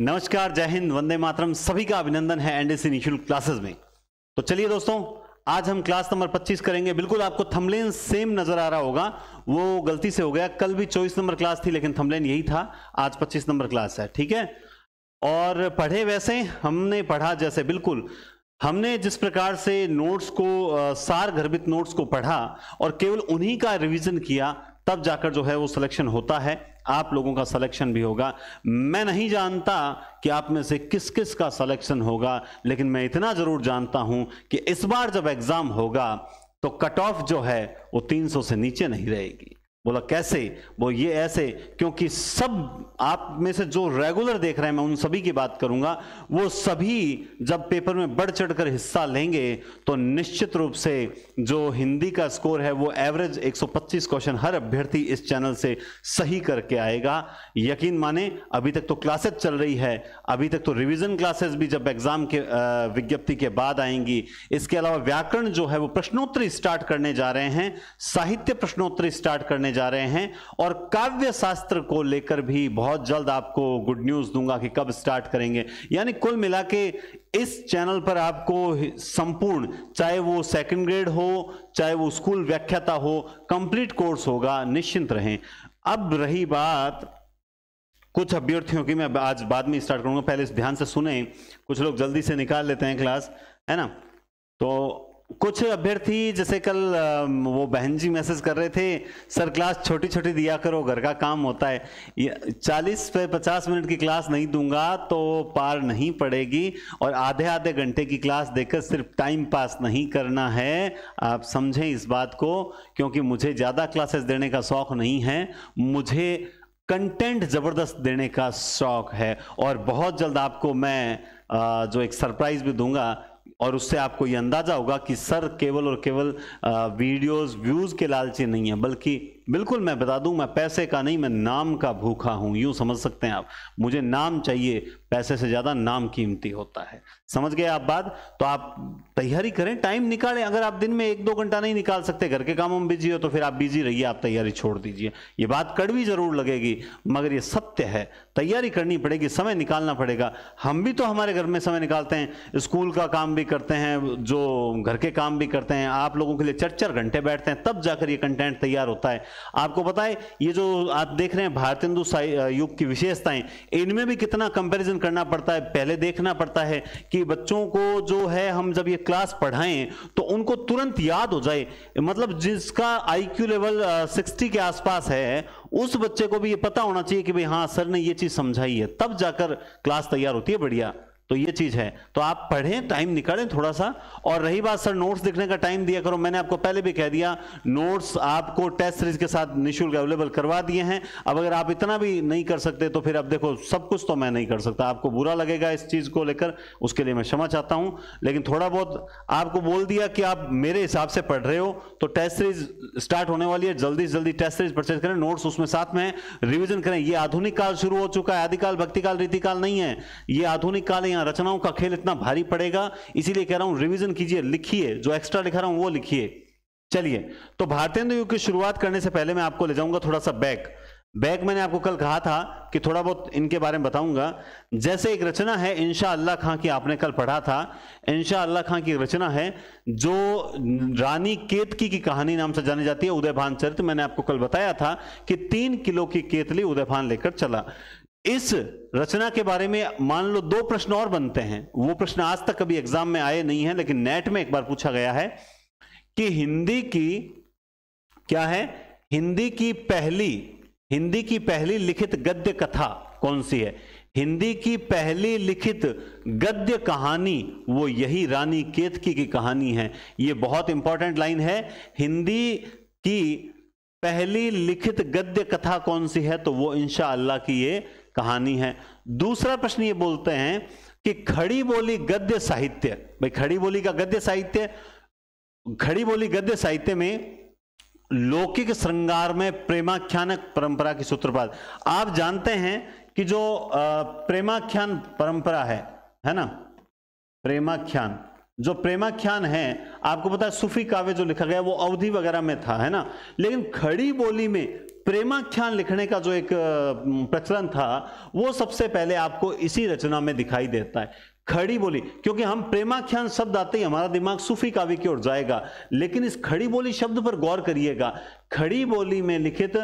नमस्कार जय हिंद वंदे मातरम सभी का अभिनंदन है एनडीसी निशुल्क क्लासेस में तो चलिए दोस्तों आज हम क्लास नंबर 25 करेंगे बिल्कुल आपको थमलेन सेम नजर आ रहा होगा वो गलती से हो गया कल भी 24 नंबर क्लास थी लेकिन थमलेन यही था आज 25 नंबर क्लास है ठीक है और पढ़े वैसे हमने पढ़ा जैसे बिल्कुल हमने जिस प्रकार से नोट्स को सार गर्भित नोट्स को पढ़ा और केवल उन्हीं का रिवीजन किया तब जाकर जो है वो सिलेक्शन होता है आप लोगों का सिलेक्शन भी होगा मैं नहीं जानता कि आप में से किस किस का सिलेक्शन होगा लेकिन मैं इतना ज़रूर जानता हूं कि इस बार जब एग्ज़ाम होगा तो कट ऑफ जो है वो 300 से नीचे नहीं रहेगी बोला कैसे वो ये ऐसे क्योंकि सब आप में से जो रेगुलर देख रहे हैं मैं उन सभी की बात करूंगा वो सभी जब पेपर में बढ़ चढ़कर हिस्सा लेंगे तो निश्चित रूप से जो हिंदी का स्कोर है वो एवरेज 125 क्वेश्चन हर अभ्यर्थी इस चैनल से सही करके आएगा यकीन माने अभी तक तो क्लासेज चल रही है अभी तक तो रिविजन क्लासेज भी जब एग्जाम के विज्ञप्ति के बाद आएंगी इसके अलावा व्याकरण जो है वो प्रश्नोत्तरी स्टार्ट करने जा रहे हैं साहित्य प्रश्नोत्तरी स्टार्ट करने जा रहे हैं और काव्य शास्त्र को लेकर भी बहुत जल्द आपको गुड न्यूज दूंगा कि कब स्टार्ट करेंगे यानी कुल मिला के इस चैनल पर आपको संपूर्ण चाहे वो सेकंड ग्रेड हो चाहे वो स्कूल व्याख्याता हो कंप्लीट कोर्स होगा निश्चिंत रहें अब रही बात कुछ अभ्यर्थियों की मैं आज बाद में स्टार्ट करूंगा पहले ध्यान से सुने कुछ लोग जल्दी से निकाल लेते हैं क्लास है ना तो कुछ अभ्यर्थी जैसे कल वो बहन जी मैसेज कर रहे थे सर क्लास छोटी छोटी दिया करो घर का काम होता है चालीस पे पचास मिनट की क्लास नहीं दूंगा तो पार नहीं पड़ेगी और आधे आधे घंटे की क्लास देकर सिर्फ टाइम पास नहीं करना है आप समझें इस बात को क्योंकि मुझे ज़्यादा क्लासेस देने का शौक नहीं है मुझे कंटेंट ज़बरदस्त देने का शौक है और बहुत जल्द आपको मैं जो एक सरप्राइज़ भी दूंगा और उससे आपको ये अंदाज़ा होगा कि सर केवल और केवल वीडियोस व्यूज़ के लालची नहीं है बल्कि बिल्कुल मैं बता दूं मैं पैसे का नहीं मैं नाम का भूखा हूं यूं समझ सकते हैं आप मुझे नाम चाहिए पैसे से ज़्यादा नाम कीमती होता है समझ गए आप बात तो आप तैयारी करें टाइम निकालें अगर आप दिन में एक दो घंटा नहीं निकाल सकते घर के कामों में बिजी हो तो फिर आप बिजी रहिए आप तैयारी छोड़ दीजिए ये बात कड़वी ज़रूर लगेगी मगर ये सत्य है तैयारी करनी पड़ेगी समय निकालना पड़ेगा हम भी तो हमारे घर में समय निकालते हैं स्कूल का काम भी करते हैं जो घर के काम भी करते हैं आप लोगों के लिए चार चार घंटे बैठते हैं तब जाकर ये कंटेंट तैयार होता है आपको पता है ये जो आप देख रहे हैं भारत युग की विशेषताएं इनमें भी कितना कंपेरिजन करना पड़ता है पहले देखना पड़ता है कि बच्चों को जो है हम जब ये क्लास पढ़ाएं तो उनको तुरंत याद हो जाए मतलब जिसका आईक्यू लेवल सिक्सटी के आसपास है उस बच्चे को भी ये पता होना चाहिए कि भाई हाँ सर ने ये चीज समझाई है तब जाकर क्लास तैयार होती है बढ़िया तो ये चीज है तो आप पढ़ें टाइम निकालें थोड़ा सा और रही बात सर नोट्स लिखने का टाइम दिया करो मैंने आपको पहले भी कह दिया नोट्स आपको टेस्ट सीरीज के साथ निःशुल्क अवेलेबल करवा दिए हैं अब अगर आप इतना भी नहीं कर सकते तो फिर अब देखो सब कुछ तो मैं नहीं कर सकता आपको बुरा लगेगा इस चीज को लेकर उसके लिए मैं क्षमा चाहता हूं लेकिन थोड़ा बहुत आपको बोल दिया कि आप मेरे हिसाब से पढ़ रहे हो तो टेस्ट सीरीज स्टार्ट होने वाली है जल्दी से जल्दी टेस्ट सीरीज परचेज करें नोट्स उसमें साथ में रिविजन करें यह आधुनिक काल शुरू हो चुका है आदिकाल भक्तिकाल रीतिकाल नहीं है ये आधुनिक काल है या रचनाओं का खेल इतना भारी पड़ेगा इसीलिए कह रहा हूं रिवीजन कीजिए लिखिए जो एक्स्ट्रा लिखा रहा हूं वो लिखिए चलिए तो भारतेंद्र युग की शुरुआत करने से पहले मैं आपको ले जाऊंगा थोड़ा सा बैक बैक मैंने आपको कल कहा था कि थोड़ा बहुत इनके बारे में बताऊंगा जैसे एक रचना है इंशा अल्लाह खां की आपने कल पढ़ा था इंशा अल्लाह खां की रचना है जो रानी केतकी की कहानी नाम से जानी जाती है उदयभान चरित्र मैंने आपको कल बताया था कि तीन किलो की केतली उदयभान लेकर चला इस रचना के बारे में मान लो दो प्रश्न और बनते हैं वो प्रश्न आज तक कभी एग्जाम में आए नहीं है लेकिन नेट में एक बार पूछा गया है कि हिंदी की क्या है हिंदी की पहली हिंदी की पहली लिखित गद्य कथा कौन सी है हिंदी की पहली लिखित गद्य कहानी वो यही रानी केतकी की कहानी है ये बहुत इंपॉर्टेंट लाइन है हिंदी की पहली लिखित गद्य कथा कौन सी है तो वो इंशा अल्लाह की ये कहानी है दूसरा प्रश्न ये बोलते हैं कि खड़ी बोली गद्य साहित्य भाई खड़ी बोली का गद्य साहित्य खड़ी बोली गद्य साहित्य में लौकिक श्रृंगार में प्रेमाख्यान परंपरा की सूत्रपात आप जानते हैं कि जो प्रेमाख्यान परंपरा है है ना प्रेमाख्यान जो प्रेमाख्यान है आपको पता है सूफी काव्य जो लिखा गया वो अवधि वगैरह में था है ना लेकिन खड़ी बोली में प्रेमाख्यान लिखने का जो एक प्रचलन था वो सबसे पहले आपको इसी रचना में दिखाई देता है खड़ी बोली क्योंकि हम प्रेमाख्यान शब्द आते ही हमारा दिमाग सूफी काव्य की ओर जाएगा लेकिन इस खड़ी बोली शब्द पर गौर करिएगा खड़ी बोली में लिखित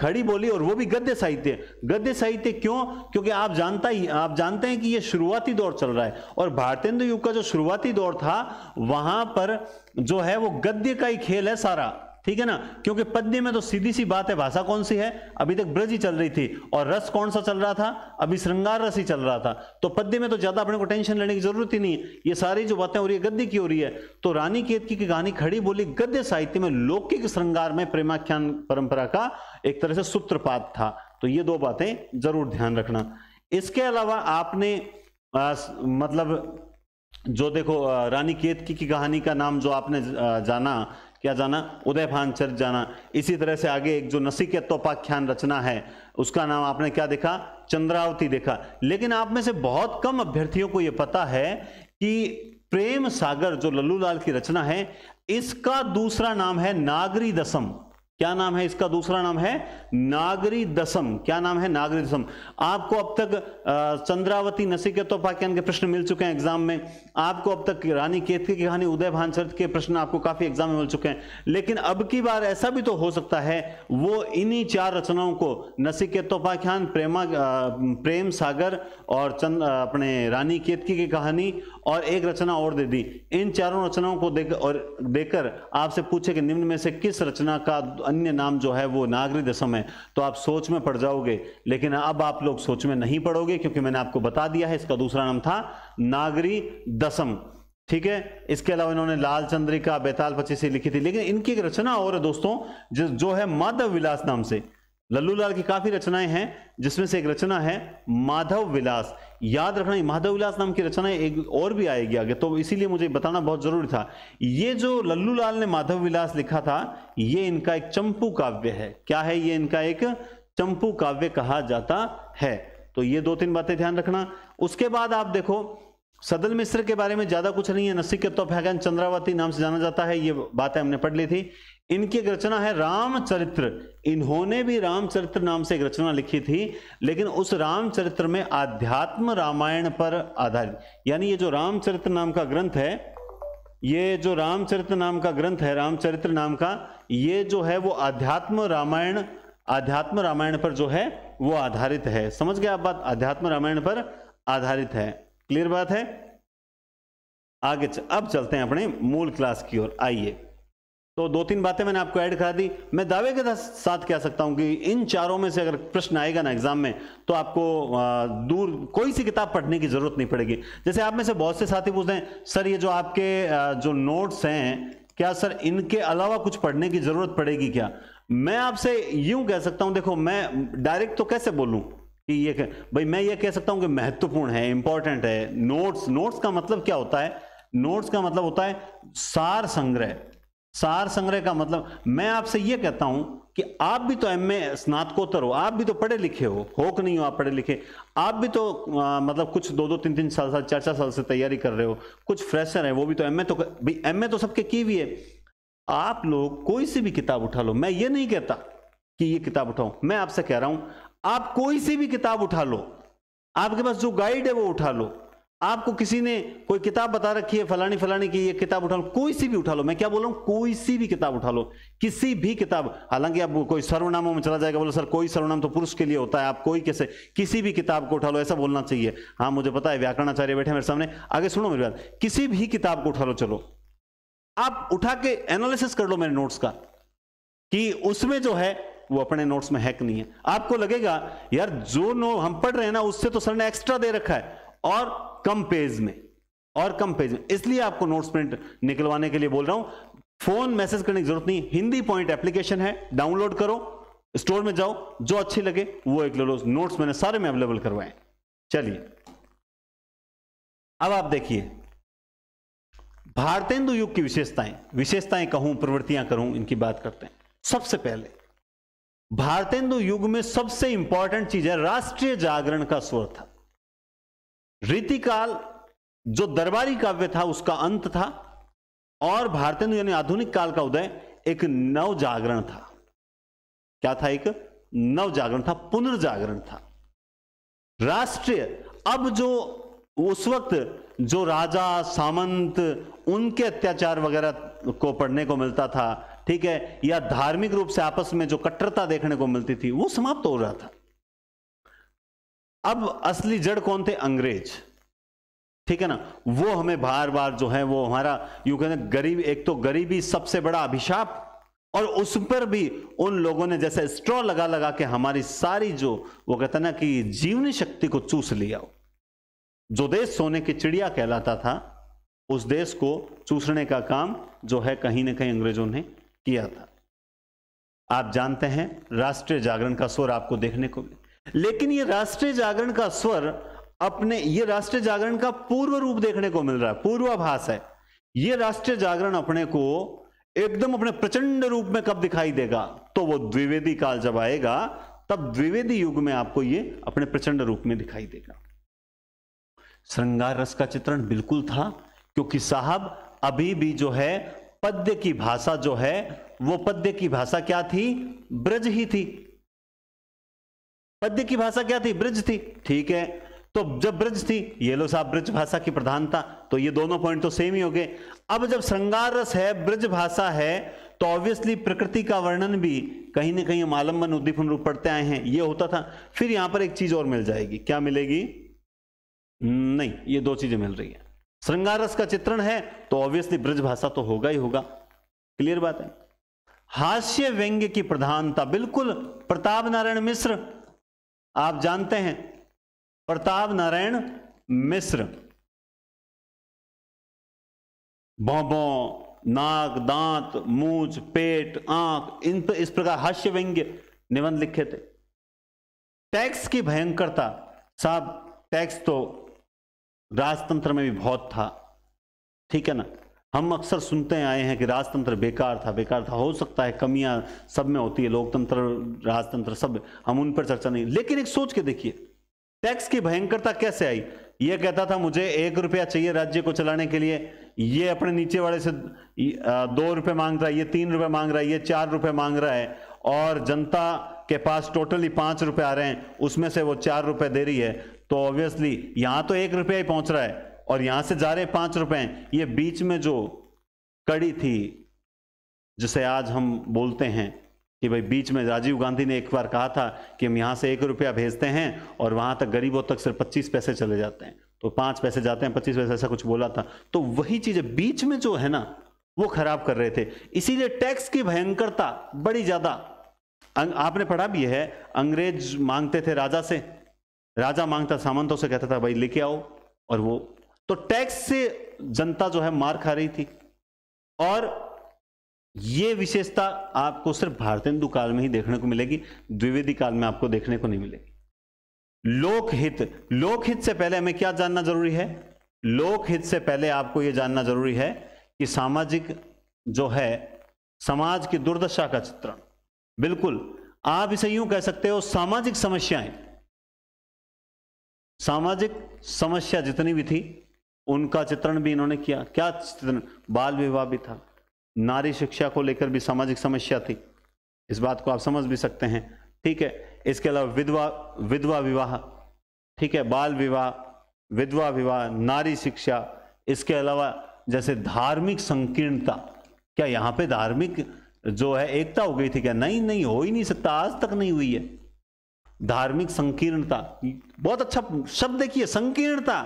खड़ी बोली और वो भी गद्य साहित्य गद्य साहित्य क्यों क्योंकि आप जानता ही आप जानते हैं कि ये शुरुआती दौर चल रहा है और भारतेंदु युग का जो शुरुआती दौर था वहां पर जो है वो गद्य का ही खेल है सारा ठीक है ना क्योंकि पद्य में तो सीधी सी बात है भाषा कौन सी है अभी तक ब्रज ही चल रही थी और रस कौन सा चल रहा था अभी श्रृंगार रस ही चल रहा था तो पद्य में तो ज्यादा अपने को टेंशन लेने की जरूरत ही नहीं है ये सारी जो बातें हो रही है गद्य की हो रही है तो रानी केतकी की कहानी खड़ी बोली गद्य साहित्य में लौकिक श्रृंगार में प्रेमाख्यान परंपरा का एक तरह से सूत्रपात था तो ये दो बातें जरूर ध्यान रखना इसके अलावा आपने आ, मतलब जो देखो रानी केतकी की कहानी का नाम जो आपने जाना क्या जाना उदय भानचर जाना इसी तरह से आगे एक जो नसीकेत तोपाख्यान रचना है उसका नाम आपने क्या देखा चंद्रावती देखा लेकिन आप में से बहुत कम अभ्यर्थियों को यह पता है कि प्रेम सागर जो लल्लूलाल की रचना है इसका दूसरा नाम है नागरी दसम क्या नाम है इसका दूसरा नाम है नागरी दसम क्या नाम है नागरी दसम आपको अब तक चंद्रावती नसीकेत तो के प्रश्न मिल चुके हैं एग्जाम में आपको अब तक रानी केतकी की कहानी उदय भानसर के प्रश्न आपको काफी एग्जाम में मिल चुके हैं लेकिन अब की बार ऐसा भी तो हो सकता है वो इन्हीं चार रचनाओं को नसीकेतोपाख्यान तो प्रेमा प्रेम सागर और चंद अपने रानी केतकी की कहानी और एक रचना और दे दी इन चारों रचनाओं को देख और देकर आपसे पूछे कि निम्न में से किस रचना का अन्य नाम जो है वो नागरी दशम है तो आप सोच में पड़ जाओगे लेकिन अब आप लोग सोच में नहीं पड़ोगे क्योंकि मैंने आपको बता दिया है इसका दूसरा नाम था नागरी दशम ठीक है इसके अलावा इन्होंने लाल चंद्रिका बेताल पचीसी लिखी थी लेकिन इनकी एक रचना और है दोस्तों जो है माधव विलास नाम से लल्लू लाल की काफी रचनाएं हैं जिसमें से एक रचना है माधव विलास याद रखना माधव विलास नाम की रचना एक और भी आएगी आगे तो इसीलिए मुझे बताना बहुत जरूरी था ये जो लल्लू लाल ने माधव विलास लिखा था ये इनका एक चंपू काव्य है क्या है ये इनका एक चंपू काव्य कहा जाता है तो ये दो तीन बातें ध्यान रखना उसके बाद आप देखो सदल मिश्र के बारे में ज्यादा कुछ नहीं है नसीकत तो फैगन चंद्रावती नाम से जाना जाता है ये बातें हमने पढ़ ली थी इनकी एक रचना है रामचरित्र इन्होंने भी रामचरित्र नाम से एक रचना लिखी थी लेकिन उस रामचरित्र में आध्यात्म रामायण पर आधारित यानी ये जो रामचरित्र नाम का ग्रंथ है ये जो रामचरित्र नाम का ग्रंथ है रामचरित्र नाम का ये जो है वो अध्यात्म रामायण अध्यात्म रामायण पर जो है वो आधारित है समझ गया आप बात अध्यात्म रामायण पर आधारित है क्लियर बात है आगे अब चलते हैं अपने मूल क्लास की ओर आइए तो दो तीन बातें मैंने आपको ऐड करा दी मैं दावे के साथ कह सकता हूं कि इन चारों में से अगर प्रश्न आएगा ना एग्जाम में तो आपको दूर कोई सी किताब पढ़ने की जरूरत नहीं पड़ेगी जैसे आप में से बहुत से साथी पूछते हैं सर ये जो आपके जो नोट्स हैं क्या सर इनके अलावा कुछ पढ़ने की जरूरत पड़ेगी क्या मैं आपसे यूं कह सकता हूं देखो मैं डायरेक्ट तो कैसे बोलूं कि ये कह, भाई मैं ये कह सकता हूं कि महत्वपूर्ण है इंपॉर्टेंट है नोट्स नोट्स का मतलब क्या होता है नोट्स का मतलब होता है सार संग्रह सार संग्रह का मतलब मैं आपसे यह कहता हूं कि आप भी तो एम ए स्नातकोत्तर हो आप भी तो पढ़े लिखे हो हो कि नहीं हो आप पढ़े लिखे आप भी तो आ, मतलब कुछ दो दो तीन तीन साल साल चार चार साल से तैयारी कर रहे हो कुछ फ्रेशर है वो भी तो एम ए तो एम ए तो सबके की हुई है आप लोग कोई सी भी किताब उठा लो मैं ये नहीं कहता कि ये किताब उठाओ मैं आपसे कह रहा हूं आप कोई सी भी किताब उठा लो आपके पास जो गाइड है वो उठा लो आपको किसी ने कोई किताब बता रखी है फलानी फलानी की ये किताब उठा लो कोई सी भी उठा लो मैं क्या बोल रहा हूँ कोई सी भी किताब उठा लो किसी भी किताब हालांकि आप कोई सर्वनामों में चला जाएगा बोलो सर कोई सर्वनाम तो पुरुष के लिए होता है आप कोई कैसे किसी भी किताब को उठा लो ऐसा बोलना चाहिए हाँ मुझे पता है व्याकरणाचार्य बैठे मेरे सामने आगे सुनो मेरी बात किसी भी किताब को उठा लो चलो आप उठा के एनालिसिस कर लो मेरे नोट्स का कि उसमें जो है वो अपने नोट्स में हैक नहीं है आपको लगेगा यार जो नो हम पढ़ रहे हैं ना उससे तो सर ने एक्स्ट्रा दे रखा है और कम पेज में और कम पेज में इसलिए आपको नोट्स प्रिंट निकलवाने के लिए बोल रहा हूं फोन मैसेज करने की जरूरत नहीं हिंदी पॉइंट एप्लीकेशन है डाउनलोड करो स्टोर में जाओ जो अच्छी लगे वो एक ले लो नोट्स मैंने सारे में अवेलेबल करवाए चलिए अब आप देखिए भारतेंदु युग की विशेषताएं विशेषताएं कहूं प्रवृत्तियां करूं इनकी बात करते हैं सबसे पहले भारतेंदु युग में सबसे इंपॉर्टेंट चीज है राष्ट्रीय जागरण का स्वर था रीतिकाल जो दरबारी काव्य था उसका अंत था और भारतीय यानी आधुनिक काल का उदय एक नव जागरण था क्या था एक नव जागरण था पुनर्जागरण था राष्ट्रीय अब जो उस वक्त जो राजा सामंत उनके अत्याचार वगैरह को पढ़ने को मिलता था ठीक है या धार्मिक रूप से आपस में जो कट्टरता देखने को मिलती थी वो समाप्त हो रहा था अब असली जड़ कौन थे अंग्रेज ठीक है ना वो हमें बार बार जो है वो हमारा यू कहते गरीब एक तो गरीबी सबसे बड़ा अभिशाप और उस पर भी उन लोगों ने जैसे स्ट्रॉ लगा लगा के हमारी सारी जो वो कहता ना कि जीवनी शक्ति को चूस लिया जो देश सोने की चिड़िया कहलाता था उस देश को चूसने का काम जो है कहीं ना कहीं अंग्रेजों ने किया था आप जानते हैं राष्ट्रीय जागरण का स्वर आपको देखने को मिला लेकिन ये राष्ट्रीय जागरण का स्वर अपने ये राष्ट्रीय जागरण का पूर्व रूप देखने को मिल रहा है पूर्वाभास है ये राष्ट्रीय जागरण अपने को एकदम अपने प्रचंड रूप में कब दिखाई देगा तो वो द्विवेदी काल जब आएगा तब द्विवेदी युग में आपको ये अपने प्रचंड रूप में दिखाई देगा श्रृंगार रस का चित्रण बिल्कुल था क्योंकि साहब अभी भी जो है पद्य की भाषा जो है वो पद्य की भाषा क्या थी ब्रज ही थी पद्य की भाषा क्या थी ब्रज थी ठीक है तो जब ब्रज थी ये लो साहब ब्रज भाषा की प्रधानता तो ये दोनों पॉइंट तो सेम ही हो गए अब जब श्रृंगार रस है ब्रज भाषा है तो ऑब्वियसली प्रकृति का वर्णन भी कहीं ना कहीं हम आलम्बन उद्दीपन रूप पढ़ते आए हैं ये होता था फिर यहां पर एक चीज और मिल जाएगी क्या मिलेगी नहीं ये दो चीजें मिल रही है श्रृंगार रस का चित्रण है तो ऑब्वियसली ब्रज भाषा तो होगा ही होगा क्लियर बात है हास्य व्यंग्य की प्रधानता बिल्कुल प्रताप नारायण मिश्र आप जानते हैं प्रताप नारायण मिश्र भौबों नाक दांत मूछ पेट आंख इन पर इस प्रकार हास्य व्यंग्य निबंध लिखे थे टैक्स की भयंकरता साहब टैक्स तो राजतंत्र में भी बहुत था ठीक है ना हम अक्सर सुनते आए हैं कि राजतंत्र बेकार था बेकार था हो सकता है कमियां सब में होती है लोकतंत्र राजतंत्र सब हम उन पर चर्चा नहीं लेकिन एक सोच के देखिए टैक्स की भयंकरता कैसे आई ये कहता था मुझे एक रुपया चाहिए राज्य को चलाने के लिए ये अपने नीचे वाले से दो रुपये मांग रहा है ये तीन रुपये मांग रहा है ये चार रुपये मांग रहा है और जनता के पास टोटली पाँच रुपये आ रहे हैं उसमें से वो चार रुपये दे रही है तो ऑब्वियसली यहाँ तो एक रुपया ही पहुँच रहा है और यहां से जा रहे पांच रुपए ये बीच में जो कड़ी थी जिसे आज हम बोलते हैं कि भाई बीच में राजीव गांधी ने एक बार कहा था कि हम यहां से एक रुपया भेजते हैं और वहां तक गरीबों तक सिर्फ पच्चीस पैसे चले जाते हैं तो पांच पैसे जाते हैं पच्चीस पैसे ऐसा कुछ बोला था तो वही चीज बीच में जो है ना वो खराब कर रहे थे इसीलिए टैक्स की भयंकरता बड़ी ज़्यादा अं-, आपने पढ़ा भी है अंग्रेज मांगते थे राजा से राजा मांगता सामंतों से कहता था भाई लेके आओ और वो तो टैक्स से जनता जो है मार खा रही थी और ये विशेषता आपको सिर्फ हिंदू काल में ही देखने को मिलेगी द्विवेदी काल में आपको देखने को नहीं मिलेगी लोकहित लोकहित से पहले हमें क्या जानना जरूरी है लोकहित से पहले आपको यह जानना जरूरी है कि सामाजिक जो है समाज की दुर्दशा का चित्रण बिल्कुल आप इसे यूं कह सकते हो सामाजिक समस्याएं सामाजिक समस्या जितनी भी थी उनका चित्रण भी इन्होंने किया क्या चित्रण बाल विवाह भी था नारी शिक्षा को लेकर भी सामाजिक समस्या थी इस बात को आप समझ भी सकते हैं ठीक है इसके अलावा विधवा विधवा विवाह ठीक है बाल विवाह विधवा विवाह नारी शिक्षा इसके अलावा जैसे धार्मिक संकीर्णता क्या यहाँ पे धार्मिक जो है एकता हो गई थी क्या नहीं नहीं हो ही नहीं सकता आज तक नहीं हुई है धार्मिक संकीर्णता बहुत अच्छा शब्द देखिए संकीर्णता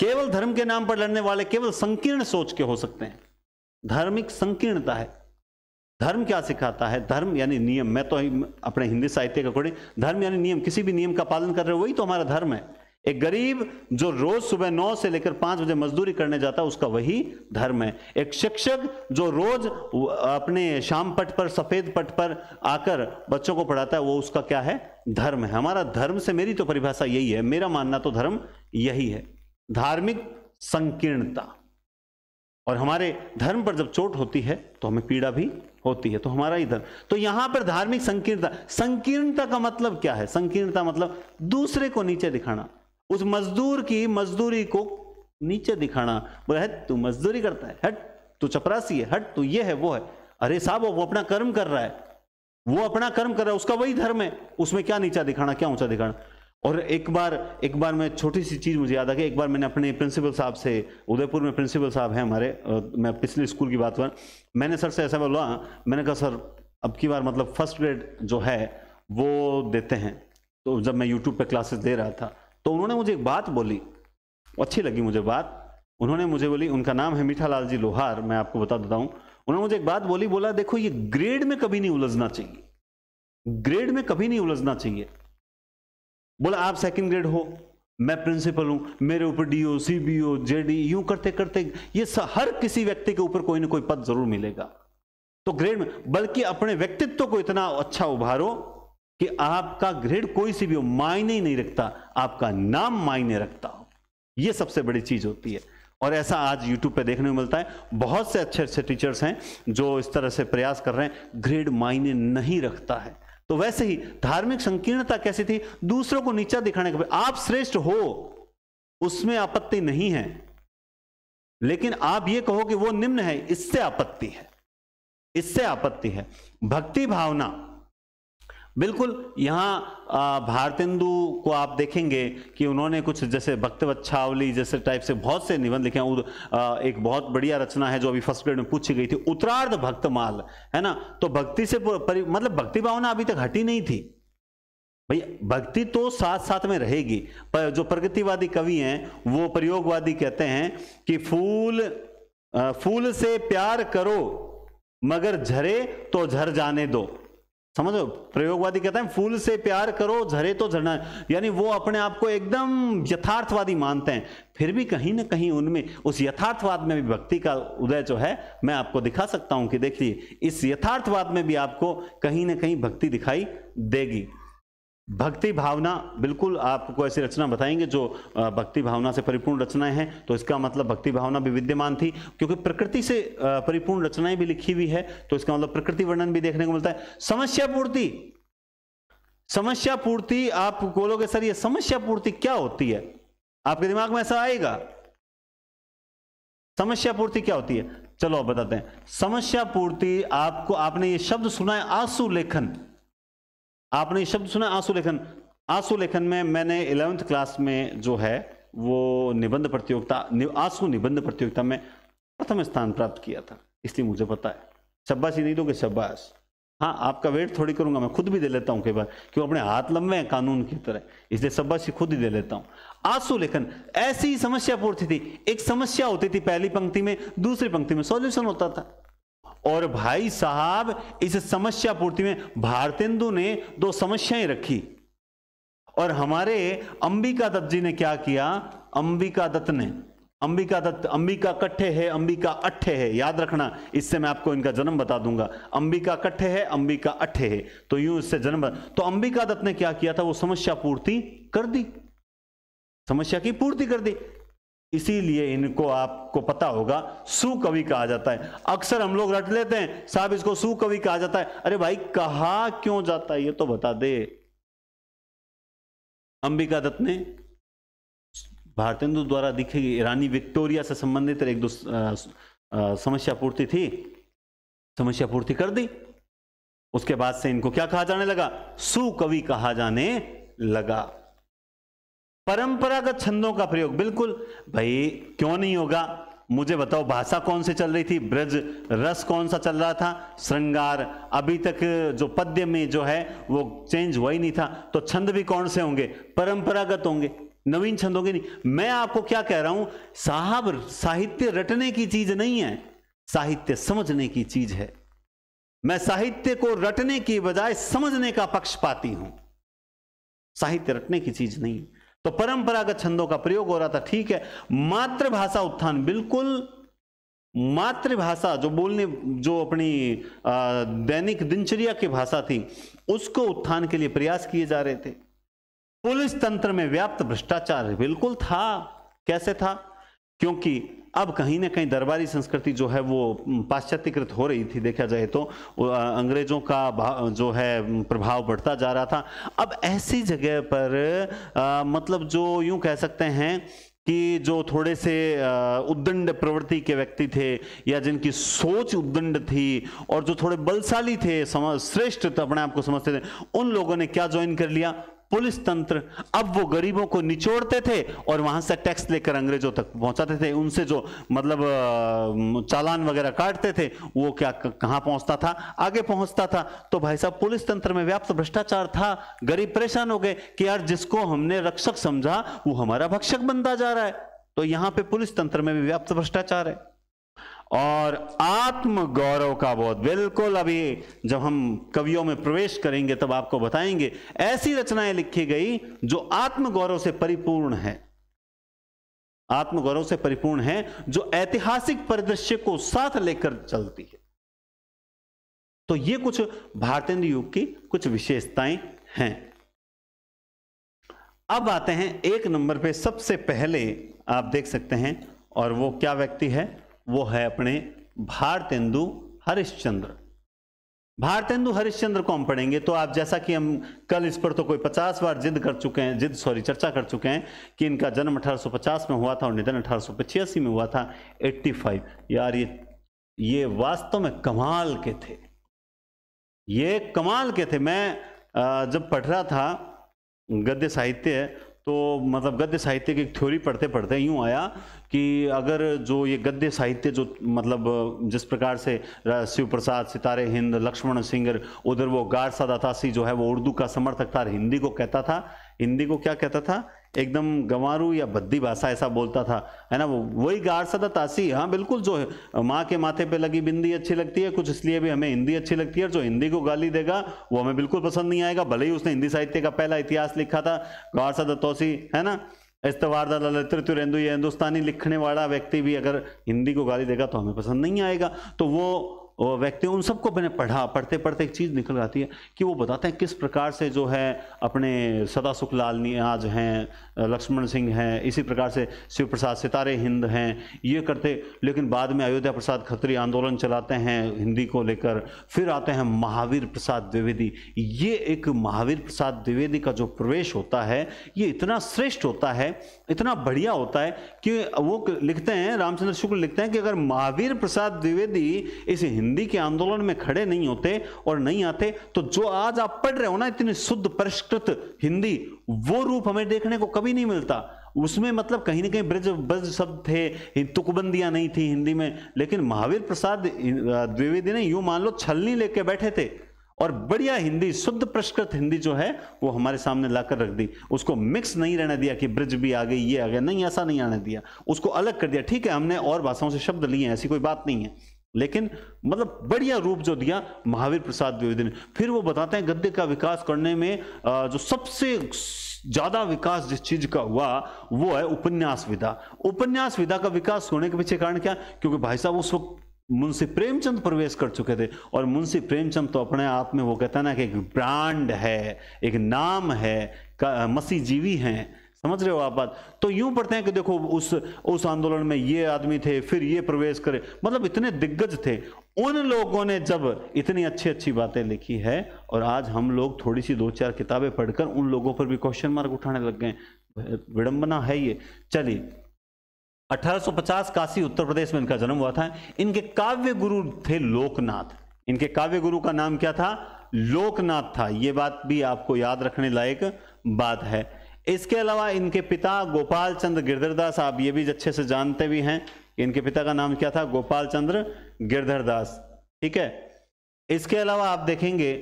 केवल धर्म के नाम पर लड़ने वाले केवल संकीर्ण सोच के हो सकते हैं धार्मिक संकीर्णता है धर्म क्या सिखाता है धर्म यानी नियम मैं तो अपने हिंदी साहित्य के अकॉर्डिंग धर्म यानी नियम किसी भी नियम का पालन कर रहे हो वही तो हमारा धर्म है एक गरीब जो रोज सुबह नौ से लेकर पांच बजे मजदूरी करने जाता है उसका वही धर्म है एक शिक्षक जो रोज अपने शाम पट पर सफेद पट पर आकर बच्चों को पढ़ाता है वो उसका क्या है धर्म है हमारा धर्म से मेरी तो परिभाषा यही है मेरा मानना तो धर्म यही है धार्मिक संकीर्णता और हमारे धर्म पर जब चोट होती है तो हमें पीड़ा भी होती है तो हमारा ही धर्म तो यहां पर धार्मिक संकीर्णता संकीर्णता का मतलब क्या है संकीर्णता मतलब दूसरे को नीचे दिखाना उस मजदूर की मजदूरी को नीचे दिखाना बोला हट तू मजदूरी करता है हट तू चपरासी है हट तू ये है वो है अरे साहब वो अपना कर्म कर रहा है वो अपना कर्म कर रहा है उसका वही धर्म है उसमें क्या नीचा दिखाना क्या ऊंचा दिखाना और एक बार एक बार मैं छोटी सी चीज़ मुझे याद आ गई एक बार मैंने अपने प्रिंसिपल साहब से उदयपुर में प्रिंसिपल साहब हैं हमारे मैं पिछले स्कूल की बात कर मैंने सर से ऐसा बोला मैंने कहा सर अब की बार मतलब फर्स्ट ग्रेड जो है वो देते हैं तो जब मैं यूट्यूब पर क्लासेस दे रहा था तो उन्होंने मुझे एक बात बोली अच्छी लगी मुझे बात उन्होंने मुझे बोली उनका नाम है मीठा लाल जी लोहार मैं आपको बता देता हूँ उन्होंने मुझे एक बात बोली बोला देखो ये ग्रेड में कभी नहीं उलझना चाहिए ग्रेड में कभी नहीं उलझना चाहिए बोला आप सेकंड ग्रेड हो मैं प्रिंसिपल हूं मेरे ऊपर डीओ सीबीओ जेडी यूं करते करते ये हर किसी व्यक्ति के ऊपर कोई ना कोई पद जरूर मिलेगा तो ग्रेड में बल्कि अपने व्यक्तित्व को इतना अच्छा उभारो कि आपका ग्रेड कोई सी भी हो मायने ही नहीं रखता आपका नाम मायने रखता हो यह सबसे बड़ी चीज होती है और ऐसा आज YouTube पे देखने को मिलता है बहुत से अच्छे अच्छे टीचर्स हैं जो इस तरह से प्रयास कर रहे हैं ग्रेड मायने नहीं रखता है तो वैसे ही धार्मिक संकीर्णता कैसी थी दूसरों को नीचा दिखाने का आप श्रेष्ठ हो उसमें आपत्ति नहीं है लेकिन आप ये कहो कि वो निम्न है इससे आपत्ति है इससे आपत्ति है भक्ति भावना बिल्कुल यहाँ भारतेंदु को आप देखेंगे कि उन्होंने कुछ जैसे भक्तवच्छावली जैसे टाइप से बहुत से निबंध लिखे हैं एक बहुत बढ़िया रचना है जो अभी फर्स्ट ग्रेड में पूछी गई थी उत्तरार्ध भक्तमाल है ना तो भक्ति से परि, मतलब भक्ति भावना अभी तक हटी नहीं थी भाई भक्ति तो साथ साथ में रहेगी पर जो प्रगतिवादी कवि हैं वो प्रयोगवादी कहते हैं कि फूल फूल से प्यार करो मगर झरे तो झर जाने दो समझो प्रयोगवादी कहते हैं फूल से प्यार करो झरे तो झरना यानी वो अपने आप को एकदम यथार्थवादी मानते हैं फिर भी कहीं ना कहीं उनमें उस यथार्थवाद में भी भक्ति का उदय जो है मैं आपको दिखा सकता हूं कि देखिए इस यथार्थवाद में भी आपको कहीं ना कहीं भक्ति दिखाई देगी भक्ति भावना बिल्कुल आपको ऐसी रचना बताएंगे जो भक्ति भावना से परिपूर्ण रचनाएं हैं तो इसका मतलब भक्ति भावना भी विद्यमान थी क्योंकि प्रकृति से परिपूर्ण रचनाएं भी लिखी हुई है तो इसका मतलब प्रकृति वर्णन भी देखने को मिलता है समस्या पूर्ति समस्या पूर्ति आप बोलोगे सर ये समस्या पूर्ति क्या होती है आपके दिमाग में ऐसा आएगा समस्या पूर्ति क्या होती है चलो आप बताते हैं समस्या पूर्ति आपको आपने ये शब्द सुना है आंसू लेखन आपने शब्द सुना आंसू लेखन आंसू लेखन में मैंने इलेवेंथ क्लास में जो है वो निबंध प्रतियोगिता आंसू निबंध प्रतियोगिता में प्रथम स्थान प्राप्त किया था इसलिए मुझे पता है शब्बाशी नहीं दोगे शब्बाश हाँ आपका वेट थोड़ी करूंगा मैं खुद भी दे लेता हूँ कई बार क्यों अपने हाथ लंबे हैं कानून की तरह इसलिए शब्बाशी खुद ही दे लेता हूं आंसू लेखन ऐसी समस्या पूर्ति थी एक समस्या होती थी पहली पंक्ति में दूसरी पंक्ति में सॉल्यूशन होता था और भाई साहब इस समस्या पूर्ति में भारतेंदु ने दो समस्याएं रखी और हमारे अंबिका दत्त जी ने क्या किया अंबिका दत्त ने अंबिका दत्त अंबिका कट्ठे है अंबिका अट्ठे है याद रखना इससे मैं आपको इनका जन्म बता दूंगा अंबिका कट्ठे है अंबिका अट्ठे है तो यूं इससे जन्म तो अंबिका दत्त ने क्या किया था वो समस्या पूर्ति कर दी समस्या की पूर्ति कर दी इसीलिए इनको आपको पता होगा सुकवि कहा जाता है अक्सर हम लोग रट लेते हैं साहब इसको सुकवि कहा जाता है अरे भाई कहा क्यों जाता है ये तो बता दे अंबिका दत्त ने भारतेंदु द्वारा दिखी रानी विक्टोरिया से संबंधित एक दो समस्या पूर्ति थी समस्या पूर्ति कर दी उसके बाद से इनको क्या कहा जाने लगा सुकवि कहा जाने लगा परंपरागत छंदों का प्रयोग बिल्कुल भाई क्यों नहीं होगा मुझे बताओ भाषा कौन सी चल रही थी ब्रज रस कौन सा चल रहा था श्रृंगार अभी तक जो पद्य में जो है वो चेंज हुआ ही नहीं था तो छंद भी कौन से होंगे परंपरागत होंगे नवीन छंद होंगे नहीं मैं आपको क्या कह रहा हूं साहब साहित्य रटने की चीज नहीं है साहित्य समझने की चीज है मैं साहित्य को रटने की बजाय समझने का पक्ष पाती हूं साहित्य रटने की चीज नहीं है तो परंपरागत छंदों का प्रयोग हो रहा था ठीक है मातृभाषा उत्थान बिल्कुल मातृभाषा जो बोलने जो अपनी दैनिक दिनचर्या की भाषा थी उसको उत्थान के लिए प्रयास किए जा रहे थे पुलिस तंत्र में व्याप्त भ्रष्टाचार बिल्कुल था कैसे था क्योंकि अब कहीं ना कहीं दरबारी संस्कृति जो है वो पाश्चात्यकृत हो रही थी देखा जाए तो अंग्रेजों का जो है प्रभाव बढ़ता जा रहा था अब ऐसी जगह पर आ, मतलब जो यूं कह सकते हैं कि जो थोड़े से उद्दंड प्रवृत्ति के व्यक्ति थे या जिनकी सोच उद्दंड थी और जो थोड़े बलशाली थे श्रेष्ठ तो अपने आप को समझते थे उन लोगों ने क्या ज्वाइन कर लिया पुलिस तंत्र अब वो गरीबों को निचोड़ते थे और वहां से टैक्स लेकर अंग्रेजों तक पहुंचाते थे उनसे जो मतलब चालान वगैरह काटते थे वो क्या कहाँ पहुंचता था आगे पहुंचता था तो भाई साहब पुलिस तंत्र में व्याप्त भ्रष्टाचार था गरीब परेशान हो गए कि यार जिसको हमने रक्षक समझा वो हमारा भक्षक बनता जा रहा है तो यहां पे पुलिस तंत्र में भी व्याप्त भ्रष्टाचार है और आत्म गौरव का बोध बिल्कुल अभी जब हम कवियों में प्रवेश करेंगे तब आपको बताएंगे ऐसी रचनाएं लिखी गई जो आत्म गौरव से परिपूर्ण है आत्म गौरव से परिपूर्ण है जो ऐतिहासिक परिदृश्य को साथ लेकर चलती है तो ये कुछ भारतेंद्र युग की कुछ विशेषताएं हैं अब आते हैं एक नंबर पे सबसे पहले आप देख सकते हैं और वो क्या व्यक्ति है वो है अपने भारतेंदु हरिश्चंद्र भारतेंदु हरिश्चंद्र को हम पढ़ेंगे तो आप जैसा कि हम कल इस पर तो कोई पचास बार जिद कर चुके हैं जिद सॉरी चर्चा कर चुके हैं कि इनका जन्म 1850 में हुआ था और निधन अठारह में हुआ था 85 यार ये ये वास्तव में कमाल के थे ये कमाल के थे मैं जब पढ़ रहा था गद्य साहित्य तो मतलब गद्य साहित्य की एक थ्योरी पढ़ते पढ़ते यूं आया कि अगर जो ये गद्य साहित्य जो मतलब जिस प्रकार से शिव प्रसाद सितारे हिंद लक्ष्मण सिंह उधर वो गार सादातासी जो है वो उर्दू का समर्थक था हिंदी को कहता था हिंदी को क्या कहता था एकदम गंवारू या भद्दी भाषा ऐसा बोलता था है ना वो वही गारसदा तासी हाँ बिल्कुल जो है माँ के माथे पे लगी बिंदी अच्छी लगती है कुछ इसलिए भी हमें हिंदी अच्छी लगती है जो हिंदी को गाली देगा वो हमें बिल्कुल पसंद नहीं आएगा भले ही उसने हिंदी साहित्य का पहला इतिहास लिखा था गारसदा तोसी है ना इस्तवारदा ललितृत्व रेंदू या हिंदुस्तानी लिखने वाला व्यक्ति भी अगर हिंदी को गाली देगा तो हमें पसंद नहीं आएगा तो वो वो व्यक्ति उन सबको मैंने पढ़ा पढ़ते पढ़ते एक चीज़ निकल आती है कि वो बताते हैं किस प्रकार से जो है अपने सदा सुख लाल आज हैं लक्ष्मण सिंह हैं इसी प्रकार से शिव प्रसाद सितारे हिंद हैं ये करते लेकिन बाद में अयोध्या प्रसाद खत्री आंदोलन चलाते हैं हिंदी को लेकर फिर आते हैं महावीर प्रसाद द्विवेदी ये एक महावीर प्रसाद द्विवेदी का जो प्रवेश होता है ये इतना श्रेष्ठ होता है इतना बढ़िया होता है कि वो लिखते हैं रामचंद्र शुक्ल लिखते हैं कि अगर महावीर प्रसाद द्विवेदी इस हिंदी हिंदी के आंदोलन में खड़े नहीं होते और नहीं आते तो जो आज आप पढ़ रहे हो ना इतनी शुद्ध परिष्कृत हिंदी वो रूप हमें देखने को कभी नहीं मिलता उसमें मतलब कहीं ना कहीं ब्रज ब्रज शब्द थे तुकबंदियां नहीं थी हिंदी में लेकिन महावीर प्रसाद द्विवेदी ने यूं मान लो छलनी लेके बैठे थे और बढ़िया हिंदी शुद्ध परिष्कृत हिंदी जो है वो हमारे सामने लाकर रख दी उसको मिक्स नहीं रहने दिया कि ब्रिज भी आ गई ये आ गया नहीं ऐसा नहीं आने दिया उसको अलग कर दिया ठीक है हमने और भाषाओं से शब्द लिए हैं ऐसी कोई बात नहीं है लेकिन मतलब बढ़िया रूप जो दिया महावीर प्रसाद द्विवेदी ने फिर वो बताते हैं गद्य का विकास करने में जो सबसे ज्यादा विकास जिस चीज का हुआ वो है उपन्यास विधा उपन्यास विधा का विकास होने के पीछे कारण क्या क्योंकि भाई साहब उस वक्त मुंशी प्रेमचंद प्रवेश कर चुके थे और मुंशी प्रेमचंद तो अपने आप में वो कहता ना कि एक ब्रांड है एक नाम है मसीजीवी हैं समझ रहे हो आप बात तो यूं पढ़ते हैं कि देखो उस उस आंदोलन में ये आदमी थे फिर ये प्रवेश करे मतलब इतने दिग्गज थे उन लोगों ने जब इतनी अच्छी अच्छी बातें लिखी है और आज हम लोग थोड़ी सी दो चार किताबें पढ़कर उन लोगों पर भी क्वेश्चन मार्क उठाने लग गए विडंबना है ये चलिए 1850 काशी उत्तर प्रदेश में इनका जन्म हुआ था इनके काव्य गुरु थे लोकनाथ इनके काव्य गुरु का नाम क्या था लोकनाथ था ये बात भी आपको याद रखने लायक बात है इसके अलावा इनके पिता गोपाल चंद्र गिरधरदास आप ये भी अच्छे से जानते भी हैं इनके पिता का नाम क्या था गोपाल चंद्र गिरधरदास ठीक है इसके अलावा आप देखेंगे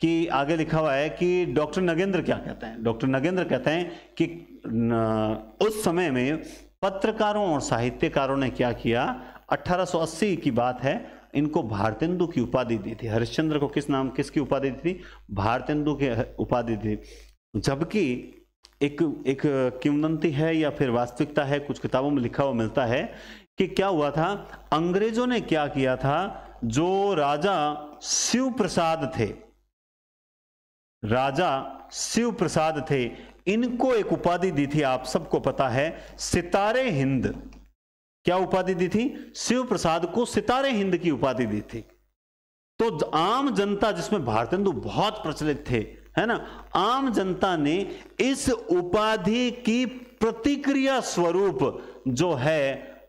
कि आगे लिखा हुआ है कि डॉक्टर नगेंद्र क्या कहते हैं डॉक्टर नगेंद्र कहते हैं कि उस समय में पत्रकारों और साहित्यकारों ने क्या किया 1880 की बात है इनको भारतेंदु की उपाधि दी थी हरिश्चंद्र को किस नाम किसकी उपाधि दी थी भारतेंदु की उपाधि दी जबकि एक एक किंवदंती है या फिर वास्तविकता है कुछ किताबों में लिखा हुआ मिलता है कि क्या हुआ था अंग्रेजों ने क्या किया था जो राजा शिव प्रसाद थे राजा शिव प्रसाद थे इनको एक उपाधि दी थी आप सबको पता है सितारे हिंद क्या उपाधि दी थी शिव प्रसाद को सितारे हिंद की उपाधि दी थी तो आम जनता जिसमें भारतेंदु बहुत प्रचलित थे है ना आम जनता ने इस उपाधि की प्रतिक्रिया स्वरूप जो है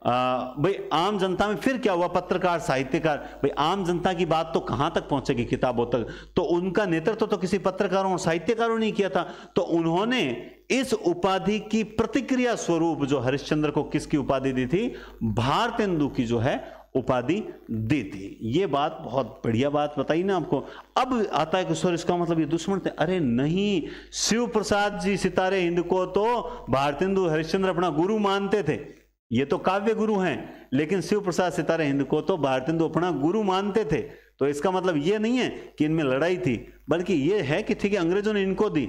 भाई आम जनता में फिर क्या हुआ पत्रकार साहित्यकार भाई आम जनता की बात तो कहां तक पहुंचेगी किताबों तक तो उनका नेतृत्व तो, तो किसी पत्रकारों और साहित्यकारों ने किया था तो उन्होंने इस उपाधि की प्रतिक्रिया स्वरूप जो हरिश्चंद्र को किसकी उपाधि दी थी भारतेंदु की जो है उपाधि दे दी ये बात बहुत बढ़िया बात बताई ना आपको अब आता है कि सर इसका मतलब ये दुश्मन थे अरे नहीं शिव प्रसाद जी सितारे हिंद को तो भारतेंदु हरिश्चंद्र अपना गुरु मानते थे ये तो काव्य गुरु हैं लेकिन शिव प्रसाद सितारे हिंद को तो भारतेंदु अपना गुरु मानते थे तो इसका मतलब ये नहीं है कि इनमें लड़ाई थी बल्कि ये है कि ठीक है अंग्रेजों ने इनको दी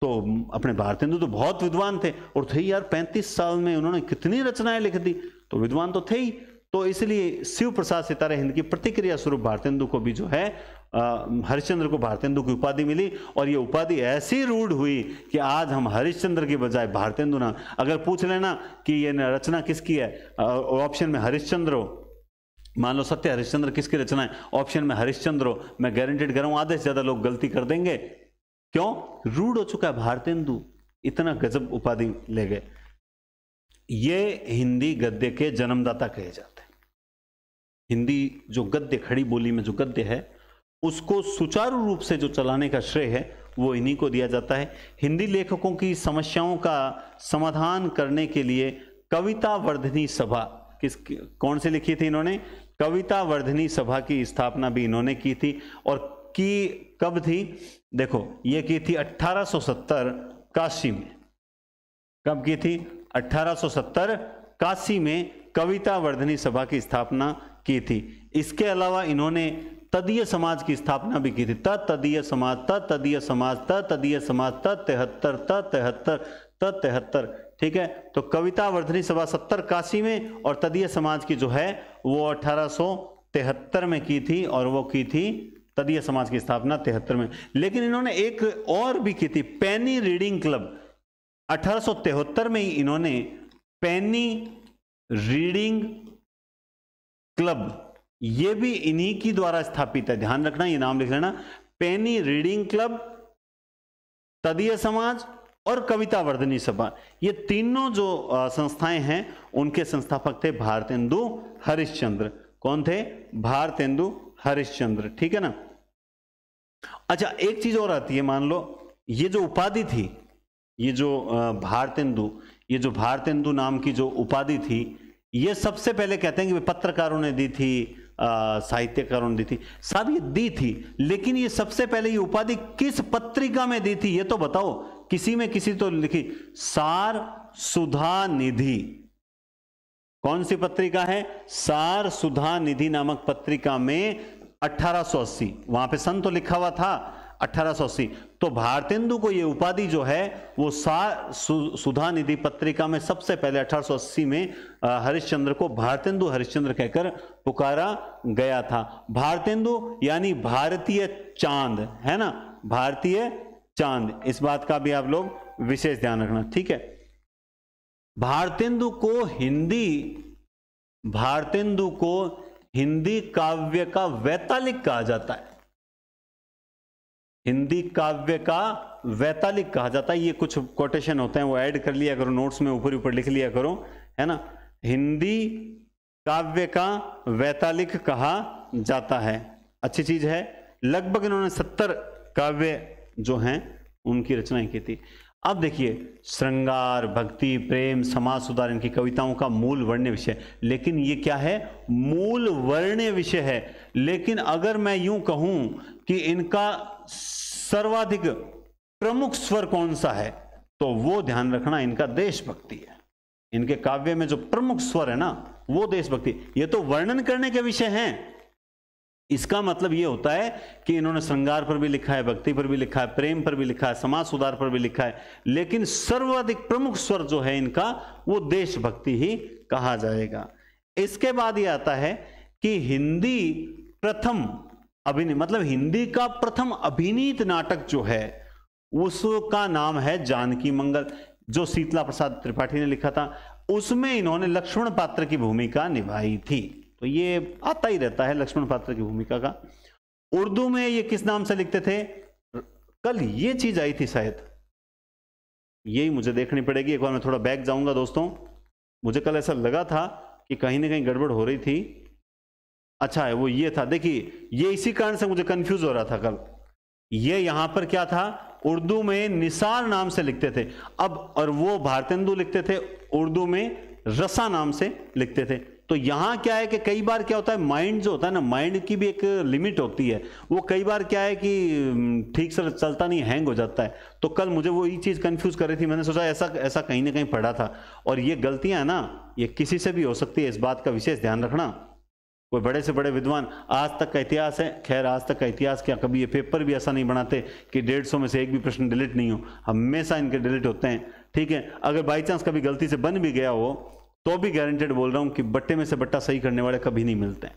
तो अपने भारतेंदु तो बहुत विद्वान थे और थे यार पैंतीस साल में उन्होंने कितनी रचनाएं लिख दी तो विद्वान तो थे ही तो इसलिए शिव प्रसाद सितारे हिंद की प्रतिक्रिया स्वरूप भारतेंदु को भी जो है हरिश्चंद्र को भारतेंदु की उपाधि मिली और ये उपाधि ऐसी रूढ़ हुई कि आज हम हरिश्चंद्र के बजाय भारतेंदु ना अगर पूछ लेना कि ये रचना किसकी है ऑप्शन में हरिश्चंद्र हो मान लो सत्य हरिश्चंद्र किसकी रचना है ऑप्शन में हरिश्चंद्र हो मैं गारंटेड कर रहा हूं आधे से ज्यादा लोग गलती कर देंगे क्यों रूढ़ हो चुका है भारतेंदु इतना गजब उपाधि ले गए ये हिंदी गद्य के जन्मदाता कहे जाते हिंदी जो गद्य खड़ी बोली में जो गद्य है उसको सुचारू रूप से जो चलाने का श्रेय है वो इन्हीं को दिया जाता है हिंदी लेखकों की समस्याओं का समाधान करने के लिए कविता वर्धनी सभा किस कौन से लिखी थी इन्होंने कविता वर्धनी सभा की स्थापना भी इन्होंने की थी और की कब थी देखो ये की थी 1870 काशी में कब की थी 1870 काशी में कविता वर्धनी सभा की स्थापना की थी इसके अलावा इन्होंने तदीय समाज की स्थापना भी की थी तदीय समाज तदीय समाज तदीय समाज तिहत्तर तिहत्तर तिहत्तर ठीक है तो कविता वर्धनी सभा सत्तर काशी में और तदीय समाज की जो है वो अठारह में की थी और वो की थी तदीय समाज की स्थापना तिहत्तर में लेकिन इन्होंने एक और भी की थी पैनी रीडिंग क्लब अठारह में ही इन्होंने पैनी रीडिंग क्लब ये भी इन्हीं की द्वारा स्थापित है ध्यान रखना ये नाम लिख लेना पेनी रीडिंग क्लब तदीय समाज और कविता वर्धनी सभा ये तीनों जो संस्थाएं हैं उनके संस्थापक थे भारतेंदु हरिश्चंद्र कौन थे भारतेंदु हरिश्चंद्र ठीक है ना अच्छा एक चीज और आती है मान लो ये जो उपाधि थी ये जो भारतेंदु ये जो भारतेंदु नाम की जो उपाधि थी ये सबसे पहले कहते हैं कि पत्रकारों ने दी थी साहित्यकारों ने दी थी साहब ये दी थी लेकिन ये सबसे पहले ये उपाधि किस पत्रिका में दी थी ये तो बताओ किसी में किसी तो लिखी सार सुधा निधि कौन सी पत्रिका है सार सुधा निधि नामक पत्रिका में 1880 वहां पे सन तो लिखा हुआ था 1880 तो भारतेंदु को यह उपाधि जो है वो सा सुधा निधि पत्रिका में सबसे पहले 1880 में हरिश्चंद्र को भारतेंदु हरिश्चंद्र कहकर पुकारा गया था भारतेंदु यानी भारतीय चांद है ना भारतीय चांद इस बात का भी आप लोग विशेष ध्यान रखना ठीक है भारतेंदु को हिंदी भारतेंदु को हिंदी काव्य का वैतालिक कहा जाता है हिंदी काव्य का वैतालिक कहा जाता है ये कुछ कोटेशन होते हैं वो ऐड कर लिया करो नोट्स में ऊपर ऊपर लिख लिया करो है ना हिंदी काव्य का वैतालिक कहा जाता है अच्छी चीज है लगभग इन्होंने सत्तर काव्य जो हैं उनकी रचनाएं की थी अब देखिए श्रृंगार भक्ति प्रेम समाज सुधार इनकी कविताओं का मूल वर्ण्य विषय लेकिन ये क्या है मूल वर्ण्य विषय है लेकिन अगर मैं यूं कहूं कि इनका सर्वाधिक प्रमुख स्वर कौन सा है तो वो ध्यान रखना इनका देशभक्ति है इनके काव्य में जो प्रमुख स्वर है ना वो देशभक्ति ये तो वर्णन करने के विषय हैं इसका मतलब ये होता है कि इन्होंने श्रृंगार पर भी लिखा है भक्ति पर भी लिखा है प्रेम पर भी लिखा है समाज सुधार पर भी लिखा है लेकिन सर्वाधिक प्रमुख स्वर जो है इनका वो देशभक्ति ही कहा जाएगा इसके बाद ये आता है कि हिंदी प्रथम अभिनय मतलब हिंदी का प्रथम अभिनीत नाटक जो है उसका नाम है जानकी मंगल जो शीतला प्रसाद त्रिपाठी ने लिखा था उसमें इन्होंने लक्ष्मण पात्र की भूमिका निभाई थी तो ये आता ही रहता है लक्ष्मण पात्र की भूमिका का उर्दू में ये किस नाम से लिखते थे कल ये चीज आई थी शायद यही मुझे देखनी पड़ेगी एक बार मैं थोड़ा बैक जाऊंगा दोस्तों मुझे कल ऐसा लगा था कि कहीं ना कहीं गड़बड़ हो रही थी अच्छा है वो ये था देखिए ये इसी कारण से मुझे कंफ्यूज हो रहा था कल ये यहां पर क्या था उर्दू में निसार नाम से लिखते थे अब और वो भारतेंदु लिखते थे उर्दू में रसा नाम से लिखते थे तो यहाँ क्या है कि कई बार क्या होता है माइंड जो होता है ना माइंड की भी एक लिमिट होती है वो कई बार क्या है कि ठीक से चलता नहीं हैंग हो जाता है तो कल मुझे वो ये चीज़ कंफ्यूज कर रही थी मैंने सोचा ऐसा ऐसा कहीं ना कहीं पढ़ा था और ये गलतियाँ ना ये किसी से भी हो सकती है इस बात का विशेष ध्यान रखना कोई बड़े से बड़े विद्वान आज तक का इतिहास है खैर आज तक का इतिहास क्या कभी ये पेपर भी ऐसा नहीं बनाते कि डेढ़ सौ में से एक भी प्रश्न डिलीट नहीं हो हमेशा इनके डिलीट होते हैं ठीक है अगर बाई चांस कभी गलती से बन भी गया हो तो भी गारंटेड बोल रहा हूँ कि बट्टे में से बट्टा सही करने वाले कभी नहीं मिलते हैं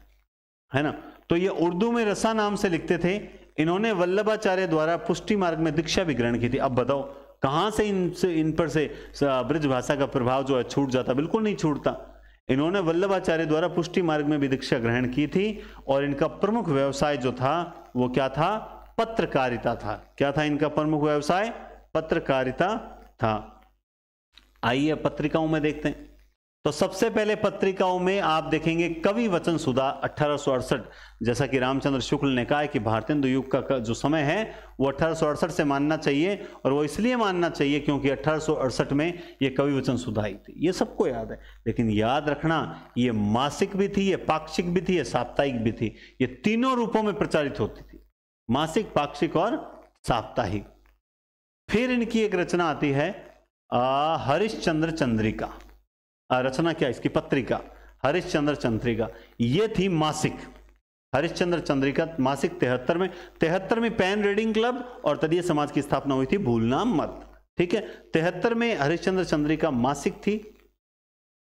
है ना तो ये उर्दू में रसा नाम से लिखते थे इन्होंने वल्लभाचार्य द्वारा पुष्टि मार्ग में दीक्षा भी ग्रहण की थी अब बताओ कहाँ से इनसे इन पर से ब्रज भाषा का प्रभाव जो है छूट जाता बिल्कुल नहीं छूटता इन्होंने वल्लभाचार्य द्वारा पुष्टि मार्ग में भी दीक्षा ग्रहण की थी और इनका प्रमुख व्यवसाय जो था वो क्या था पत्रकारिता था क्या था इनका प्रमुख व्यवसाय पत्रकारिता था आइए पत्रिकाओं में देखते हैं तो सबसे पहले पत्रिकाओं में आप देखेंगे कवि वचन सुधा अठारह जैसा कि रामचंद्र शुक्ल ने कहा कि भारतेंदु युग का जो समय है वो अठारह से मानना चाहिए और वो इसलिए मानना चाहिए क्योंकि अठारह में ये कवि वचन सुधा आई थी ये सबको याद है लेकिन याद रखना ये मासिक भी थी ये पाक्षिक भी थी ये साप्ताहिक भी थी ये तीनों रूपों में प्रचारित होती थी मासिक पाक्षिक और साप्ताहिक फिर इनकी एक रचना आती है हरिश्चंद्र चंद्रिका रचना क्या इसकी पत्रिका हरिश्चंद्र चंद्रिका ये थी मासिक हरिश्चंद्र चंद्रिका मासिक तिहत्तर में तिहत्तर में पैन रीडिंग क्लब और तदीय समाज की स्थापना हुई थी भूलना मत ठीक है तिहत्तर में हरिश्चंद्र चंद्रिका मासिक थी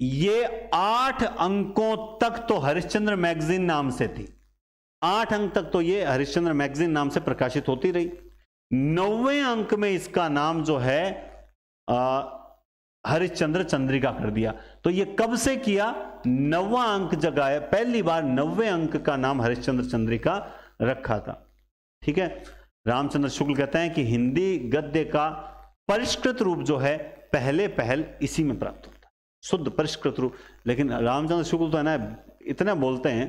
ये आठ अंकों तक तो हरिश्चंद्र मैगजीन नाम से थी आठ अंक तक तो ये हरिश्चंद्र मैगजीन नाम से प्रकाशित होती रही नौवे अंक में इसका नाम जो है आ, हरिश्चंद्र चंद्रिका कर दिया तो ये कब से किया नवा अंक जगाया पहली बार नवे अंक का नाम हरिश्चंद्र चंद्रिका रखा था ठीक है रामचंद्र शुक्ल कहते हैं कि हिंदी गद्य का परिष्कृत रूप जो है पहले पहल इसी में प्राप्त होता है शुद्ध परिष्कृत रूप लेकिन रामचंद्र शुक्ल तो है ना इतना बोलते हैं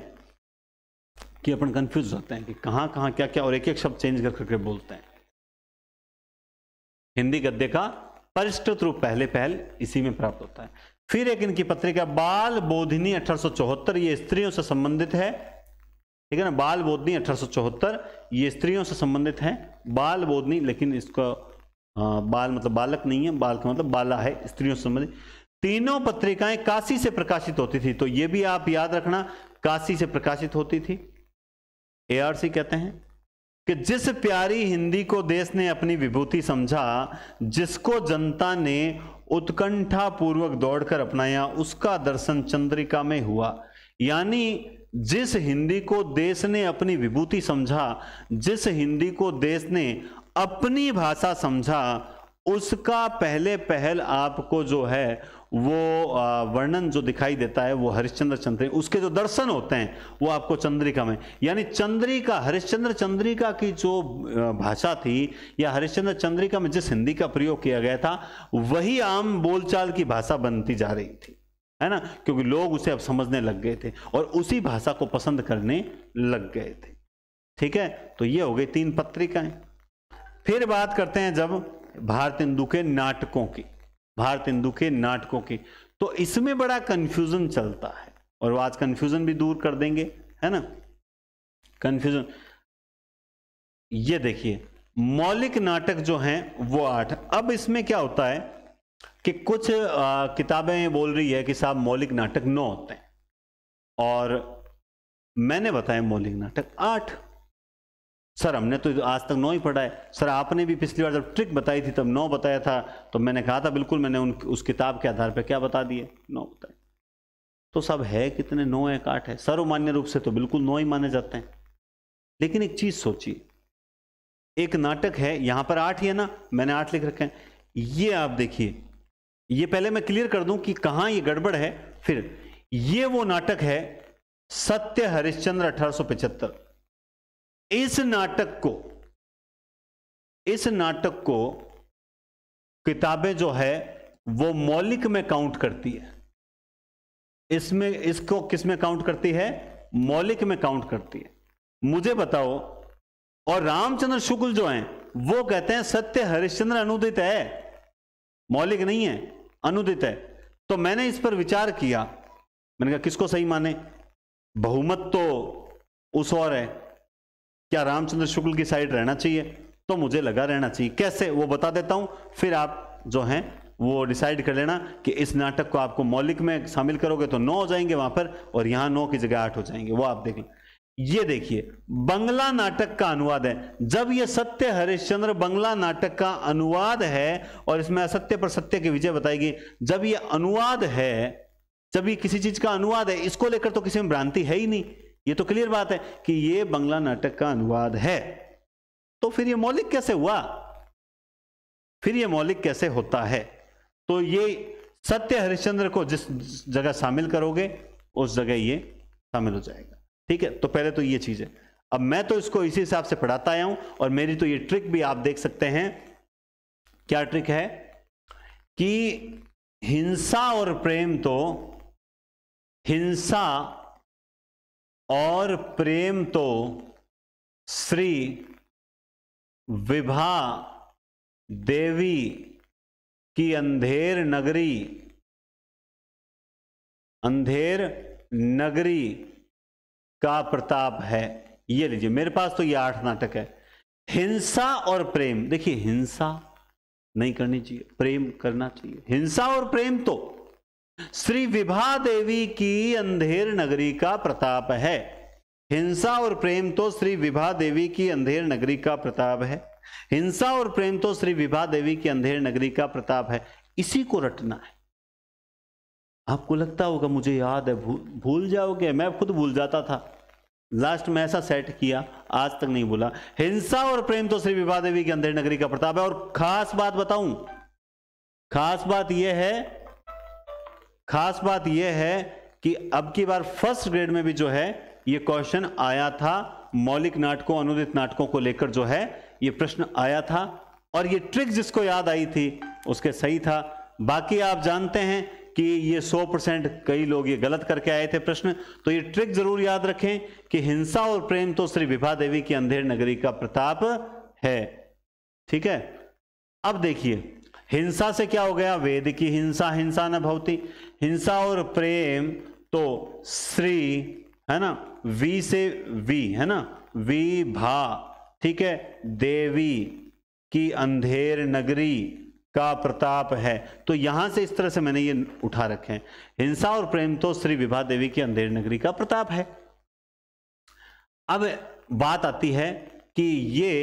कि अपन कंफ्यूज होते हैं कि कहां कहां क्या क्या और एक एक शब्द चेंज कर करके बोलते हैं हिंदी गद्य का परिष्कृत रूप पहले पहल इसी में प्राप्त होता है फिर एक इनकी पत्रिका बाल बोधिनी अठारह ये स्त्रियों से संबंधित है ठीक है ना बाल बोधनी अठारह ये स्त्रियों से संबंधित है बाल बोधनी लेकिन इसका आ, बाल मतलब बालक नहीं है बाल का मतलब बाला है स्त्रियों से संबंधित तीनों पत्रिकाएं काशी से प्रकाशित होती थी तो ये भी आप याद रखना काशी से प्रकाशित होती थी एआरसी कहते हैं कि जिस प्यारी हिंदी को देश ने अपनी विभूति समझा जिसको जनता ने उत्कंठा पूर्वक दौड़कर अपनाया उसका दर्शन चंद्रिका में हुआ यानी जिस हिंदी को देश ने अपनी विभूति समझा जिस हिंदी को देश ने अपनी भाषा समझा उसका पहले पहल आपको जो है वो वर्णन जो दिखाई देता है वो हरिश्चंद्र चंद्रिका उसके जो दर्शन होते हैं वो आपको चंद्रिका में यानी चंद्रिका हरिश्चंद्र चंद्रिका की जो भाषा थी या हरिश्चंद्र चंद्रिका में जिस हिंदी का प्रयोग किया गया था वही आम बोलचाल की भाषा बनती जा रही थी है ना क्योंकि लोग उसे अब समझने लग गए थे और उसी भाषा को पसंद करने लग गए थे ठीक है तो ये हो गई तीन पत्रिकाएं फिर बात करते हैं जब भारत हिंदू के नाटकों की भारत हिंदू के नाटकों की तो इसमें बड़ा कंफ्यूजन चलता है और आज कंफ्यूजन भी दूर कर देंगे है ना कंफ्यूजन ये देखिए मौलिक नाटक जो हैं वो आठ अब इसमें क्या होता है कि कुछ किताबें बोल रही है कि साहब मौलिक नाटक नौ होते हैं और मैंने बताया मौलिक नाटक आठ सर हमने तो आज तक नौ ही पढ़ा है सर आपने भी पिछली बार जब ट्रिक बताई थी तब नौ बताया था तो मैंने कहा था बिल्कुल मैंने उन उस किताब के आधार पर क्या बता दिए नौ बताए तो सब है कितने नौ एक आठ है सर्वमान्य रूप से तो बिल्कुल नौ ही माने जाते हैं लेकिन एक चीज़ सोचिए एक नाटक है यहां पर आठ ही है ना मैंने आठ लिख रखे हैं ये आप देखिए ये पहले मैं क्लियर कर दूं कि कहाँ ये गड़बड़ है फिर ये वो नाटक है सत्य हरिश्चंद्र अठारह इस नाटक को इस नाटक को किताबें जो है वो मौलिक में काउंट करती है इसमें इसको किस में काउंट करती है मौलिक में काउंट करती है मुझे बताओ और रामचंद्र शुक्ल जो हैं वो कहते हैं सत्य हरिश्चंद्र अनुदित है मौलिक नहीं है अनुदित है तो मैंने इस पर विचार किया मैंने कहा किसको सही माने बहुमत तो उस और है क्या रामचंद्र शुक्ल की साइड रहना चाहिए तो मुझे लगा रहना चाहिए कैसे वो बता देता हूं फिर आप जो हैं वो डिसाइड कर लेना कि इस नाटक को आपको मौलिक में शामिल करोगे तो नौ हो जाएंगे वहां पर और यहां नौ की जगह आठ हो जाएंगे वो आप देख लें ये देखिए बंगला नाटक का अनुवाद है जब ये सत्य हरिश्चंद्र बंगला नाटक का अनुवाद है और इसमें असत्य पर सत्य की विजय बताएगी जब ये अनुवाद है जब ये किसी चीज का अनुवाद है इसको लेकर तो किसी में भ्रांति है ही नहीं ये तो क्लियर बात है कि ये बंगला नाटक का अनुवाद है तो फिर ये मौलिक कैसे हुआ फिर ये मौलिक कैसे होता है तो ये सत्य हरिश्चंद्र को जिस जगह शामिल करोगे उस जगह ये शामिल हो जाएगा ठीक है तो पहले तो ये चीज़ है अब मैं तो इसको इसी हिसाब से पढ़ाता आया हूं और मेरी तो ये ट्रिक भी आप देख सकते हैं क्या ट्रिक है कि हिंसा और प्रेम तो हिंसा और प्रेम तो श्री विभा देवी की अंधेर नगरी अंधेर नगरी का प्रताप है ये लीजिए मेरे पास तो ये आठ नाटक है हिंसा और प्रेम देखिए हिंसा नहीं करनी चाहिए प्रेम करना चाहिए हिंसा और प्रेम तो श्री विभा देवी की अंधेर नगरी का प्रताप है हिंसा और प्रेम तो श्री विभा देवी की अंधेर नगरी का प्रताप है हिंसा और प्रेम तो श्री विभा देवी की अंधेर नगरी का प्रताप है इसी को रटना है आपको लगता होगा मुझे याद है भूल भूल जाओगे मैं खुद भूल जाता था लास्ट में ऐसा सेट किया आज तक नहीं भूला हिंसा और प्रेम तो श्री विभा देवी की अंधेर नगरी का प्रताप है और खास बात बताऊं खास बात यह है खास बात यह है कि अब की बार फर्स्ट ग्रेड में भी जो है ये क्वेश्चन आया था मौलिक नाटकों अनुदित नाटकों को लेकर जो है ये प्रश्न आया था और ये ट्रिक जिसको याद आई थी उसके सही था बाकी आप जानते हैं कि ये 100 परसेंट कई लोग ये गलत करके आए थे प्रश्न तो ये ट्रिक जरूर याद रखें कि हिंसा और प्रेम तो श्री विभा देवी की अंधेर नगरी का प्रताप है ठीक है अब देखिए हिंसा से क्या हो गया वेद की हिंसा हिंसा न भवती हिंसा और प्रेम तो श्री है ना वी से वी है ना वी भा ठीक है देवी की अंधेर नगरी का प्रताप है तो यहां से इस तरह से मैंने ये उठा रखे हैं हिंसा और प्रेम तो श्री विभा देवी की अंधेर नगरी का प्रताप है अब बात आती है कि ये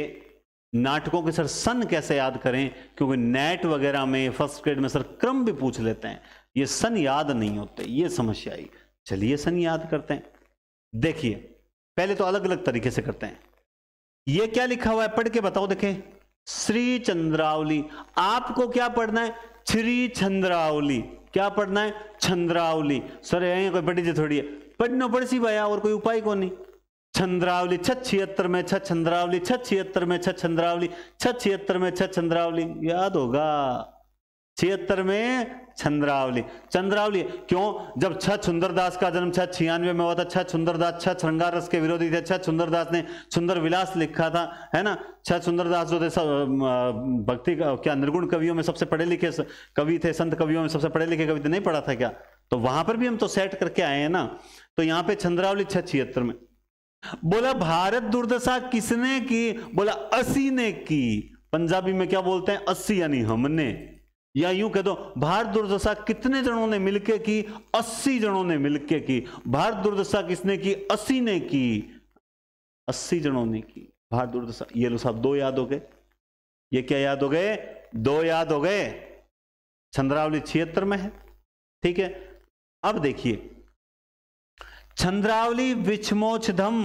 नाटकों के सर सन कैसे याद करें क्योंकि नेट वगैरह में फर्स्ट ग्रेड में सर क्रम भी पूछ लेते हैं ये सन याद नहीं होते ये समस्या आई चलिए सन याद करते हैं देखिए पहले तो अलग अलग तरीके से करते हैं ये क्या लिखा हुआ है पढ़ के बताओ देखे श्री चंद्रावली आपको क्या पढ़ना है श्री चंद्रावली क्या पढ़ना है चंद्रावली सर कोई बड़ी जी थोड़ी है पढ़ना पड़ सी भाया और कोई उपाय को नहीं छंद्रावली छत छिहत्तर में छत छंद्रावली छत छिहत्तर में छत छंद्रावली छत छिहत्तर में छत छंद्रावली याद होगा छिहत्तर में चंद्रावली चंद्रावली क्यों जब सुंदर सुंदरदास का जन्म छत छियानवे में हुआ था छठ सुंदरदास छठ श्रृंगार रस के विरोधी थे सुंदर सुंदरदास ने सुंदर विलास लिखा था है ना सुंदर सुंदरदास जो थे सब भक्ति क्या निर्गुण कवियों में सबसे पढ़े लिखे कवि थे संत कवियों में सबसे पढ़े लिखे कवि थे नहीं पढ़ा था क्या तो वहां पर भी हम तो सेट करके आए हैं ना तो यहाँ पे चंद्रावली छत छिहत्तर में बोला भारत दुर्दशा किसने की बोला असी ने की पंजाबी में क्या बोलते हैं अस्सी यानी हमने या यूं कह दो भारत दुर्दशा कितने जनों ने मिलके की अस्सी जनों ने मिलके की भारत दुर्दशा किसने की अस्सी ने की अस्सी जनों ने की भारत दुर्दशा ये लो साहब दो याद हो गए ये क्या याद हो गए दो याद हो गए चंद्रावली छिहत्तर में है ठीक है अब देखिए चंद्रावली विछमोचधम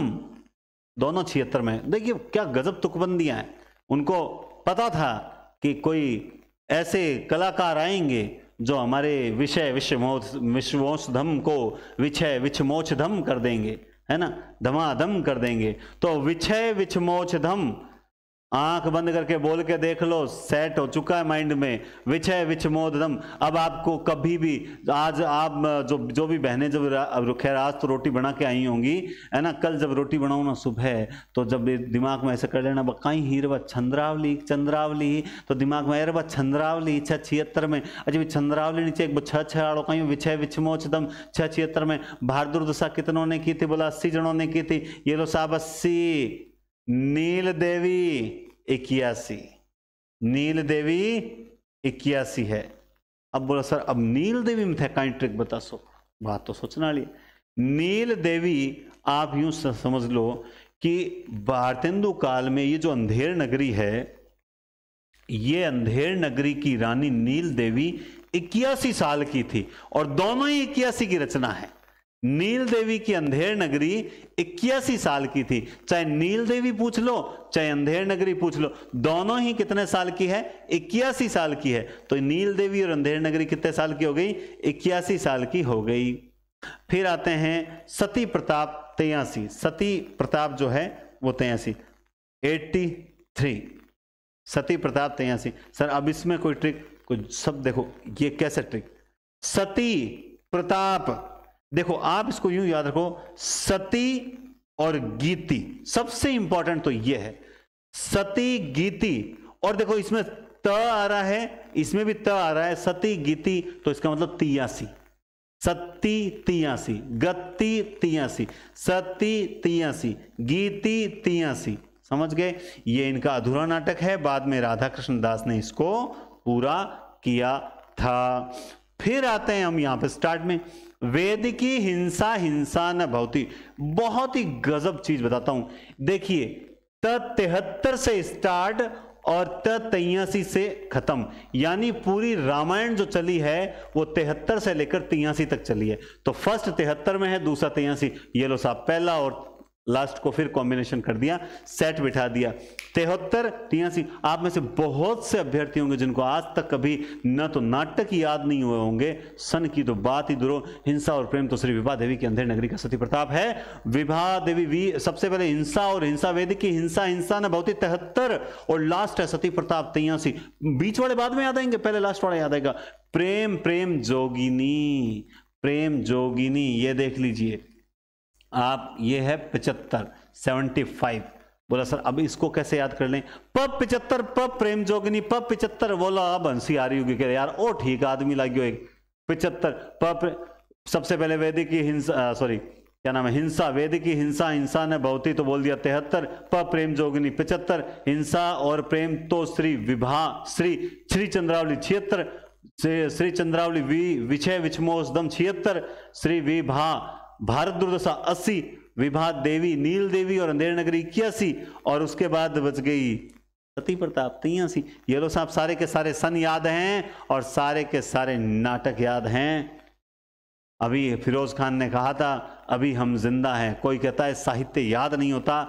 दोनों छिहत्तर में देखिए क्या गजब तुकबंदियां हैं उनको पता था कि कोई ऐसे कलाकार आएंगे जो हमारे विषय विश्वमोच विश्वोषधम को विषय विछमोचधम कर देंगे है ना धमाधम कर देंगे तो विषय विछमोचधम आंख बंद करके बोल के देख लो सेट हो चुका है माइंड में विचय विचमोदम अब आपको कभी भी आज आप जो जो भी बहनें जब खैर आज तो रोटी बना के आई होंगी है ना कल जब रोटी बनाऊ ना सुबह तो जब दिमाग में ऐसा कर लेना बकाई व चंद्रावली चंद्रावली तो दिमाग में अरे चंद्रावली छः छिहत्तर में अजय चंद्रावली नीचे एक छः छः आड़ो कहीं विचय विचमोचदम छः छिहत्तर में भारदुर्दशा कितनों ने की थी बोला अस्सी जनों ने की थी ये लो साहब अस्सी नील देवी इक्यासी नील देवी इक्यासी है अब बोला सर अब नील देवी में थे कहीं ट्रिक बता सो बात तो सोचना लिए नील देवी आप यूं समझ लो कि भारतेंदु काल में ये जो अंधेर नगरी है ये अंधेर नगरी की रानी नील देवी इक्यासी साल की थी और दोनों ही इक्यासी की रचना है नील देवी की अंधेर नगरी इक्यासी साल की थी चाहे नील देवी पूछ लो चाहे अंधेर नगरी पूछ लो दोनों ही कितने साल की है इक्यासी साल की है तो नील देवी और अंधेर नगरी कितने साल की हो गई इक्यासी साल की हो गई फिर आते हैं सती प्रताप तेयासी सती प्रताप जो है वो तेयासी एट्टी थ्री सती प्रताप तेयासी सर अब इसमें कोई ट्रिक कुछ सब देखो ये कैसे ट्रिक सती प्रताप देखो आप इसको यूं याद रखो सती और गीति सबसे इंपॉर्टेंट तो यह है सती गीति और देखो इसमें त आ रहा है इसमें भी त आ रहा है सती गीति तो इसका मतलब तियासी सती तियासी गति तियासी सती तियासी गीति तियासी समझ गए ये इनका अधूरा नाटक है बाद में राधा कृष्ण दास ने इसको पूरा किया था फिर आते हैं हम यहां पे स्टार्ट में वेद की हिंसा हिंसा न भवती बहुत ही गजब चीज बताता हूं देखिए त तिहत्तर से स्टार्ट और त तियासी से खत्म यानी पूरी रामायण जो चली है वो तिहत्तर से लेकर तियासी तक चली है तो फर्स्ट तिहत्तर में है दूसरा तियासी ये लो साहब पहला और लास्ट को फिर कॉम्बिनेशन कर दिया सेट बिठा दिया तिहत्तर तियासी आप में से बहुत से अभ्यर्थी होंगे जिनको आज तक कभी न तो नाटक याद नहीं हुए होंगे सन की तो बात ही दुरो हिंसा और प्रेम तो श्री विभा देवी की अंधेर नगरी का सती प्रताप है विभा देवी वी सबसे पहले हिंसा और हिंसा वेदिक की हिंसा हिंसा ने बहुत ही तिहत्तर और लास्ट है सती प्रताप तियासी बीच वाले बाद में याद आएंगे पहले लास्ट वाला याद आएगा प्रेम प्रेम जोगिनी प्रेम जोगिनी ये देख लीजिए आप ये है पिचहत्तर सेवेंटी फाइव बोला सर अब इसको कैसे याद कर लें प पिचहत्तर प प्रेम जोगिनी प पिचहत्तर बोला अब हंसी आ रही होगी यार ओ ठीक आदमी लागियो एक पिचहत्तर प सबसे पहले वैदिक की हिंसा सॉरी क्या नाम है हिंसा वैदिक की हिंसा हिंसा ने भौती तो बोल दिया तिहत्तर प प्रेम जोगिनी पिचहत्तर हिंसा और प्रेम तो श्री विभा श्री श्री चंद्रावली छिहत्तर श्री चंद्रावली वि विछय छिहत्तर श्री विभा भारत दुर्दशा अस्सी विभा देवी नील देवी और अंधेर नगरी इक्यासी और उसके बाद बच गई सती प्रताप तैयासी ये लो साहब सारे के सारे सन याद हैं और सारे के सारे नाटक याद हैं अभी फिरोज खान ने कहा था अभी हम जिंदा हैं कोई कहता है साहित्य याद नहीं होता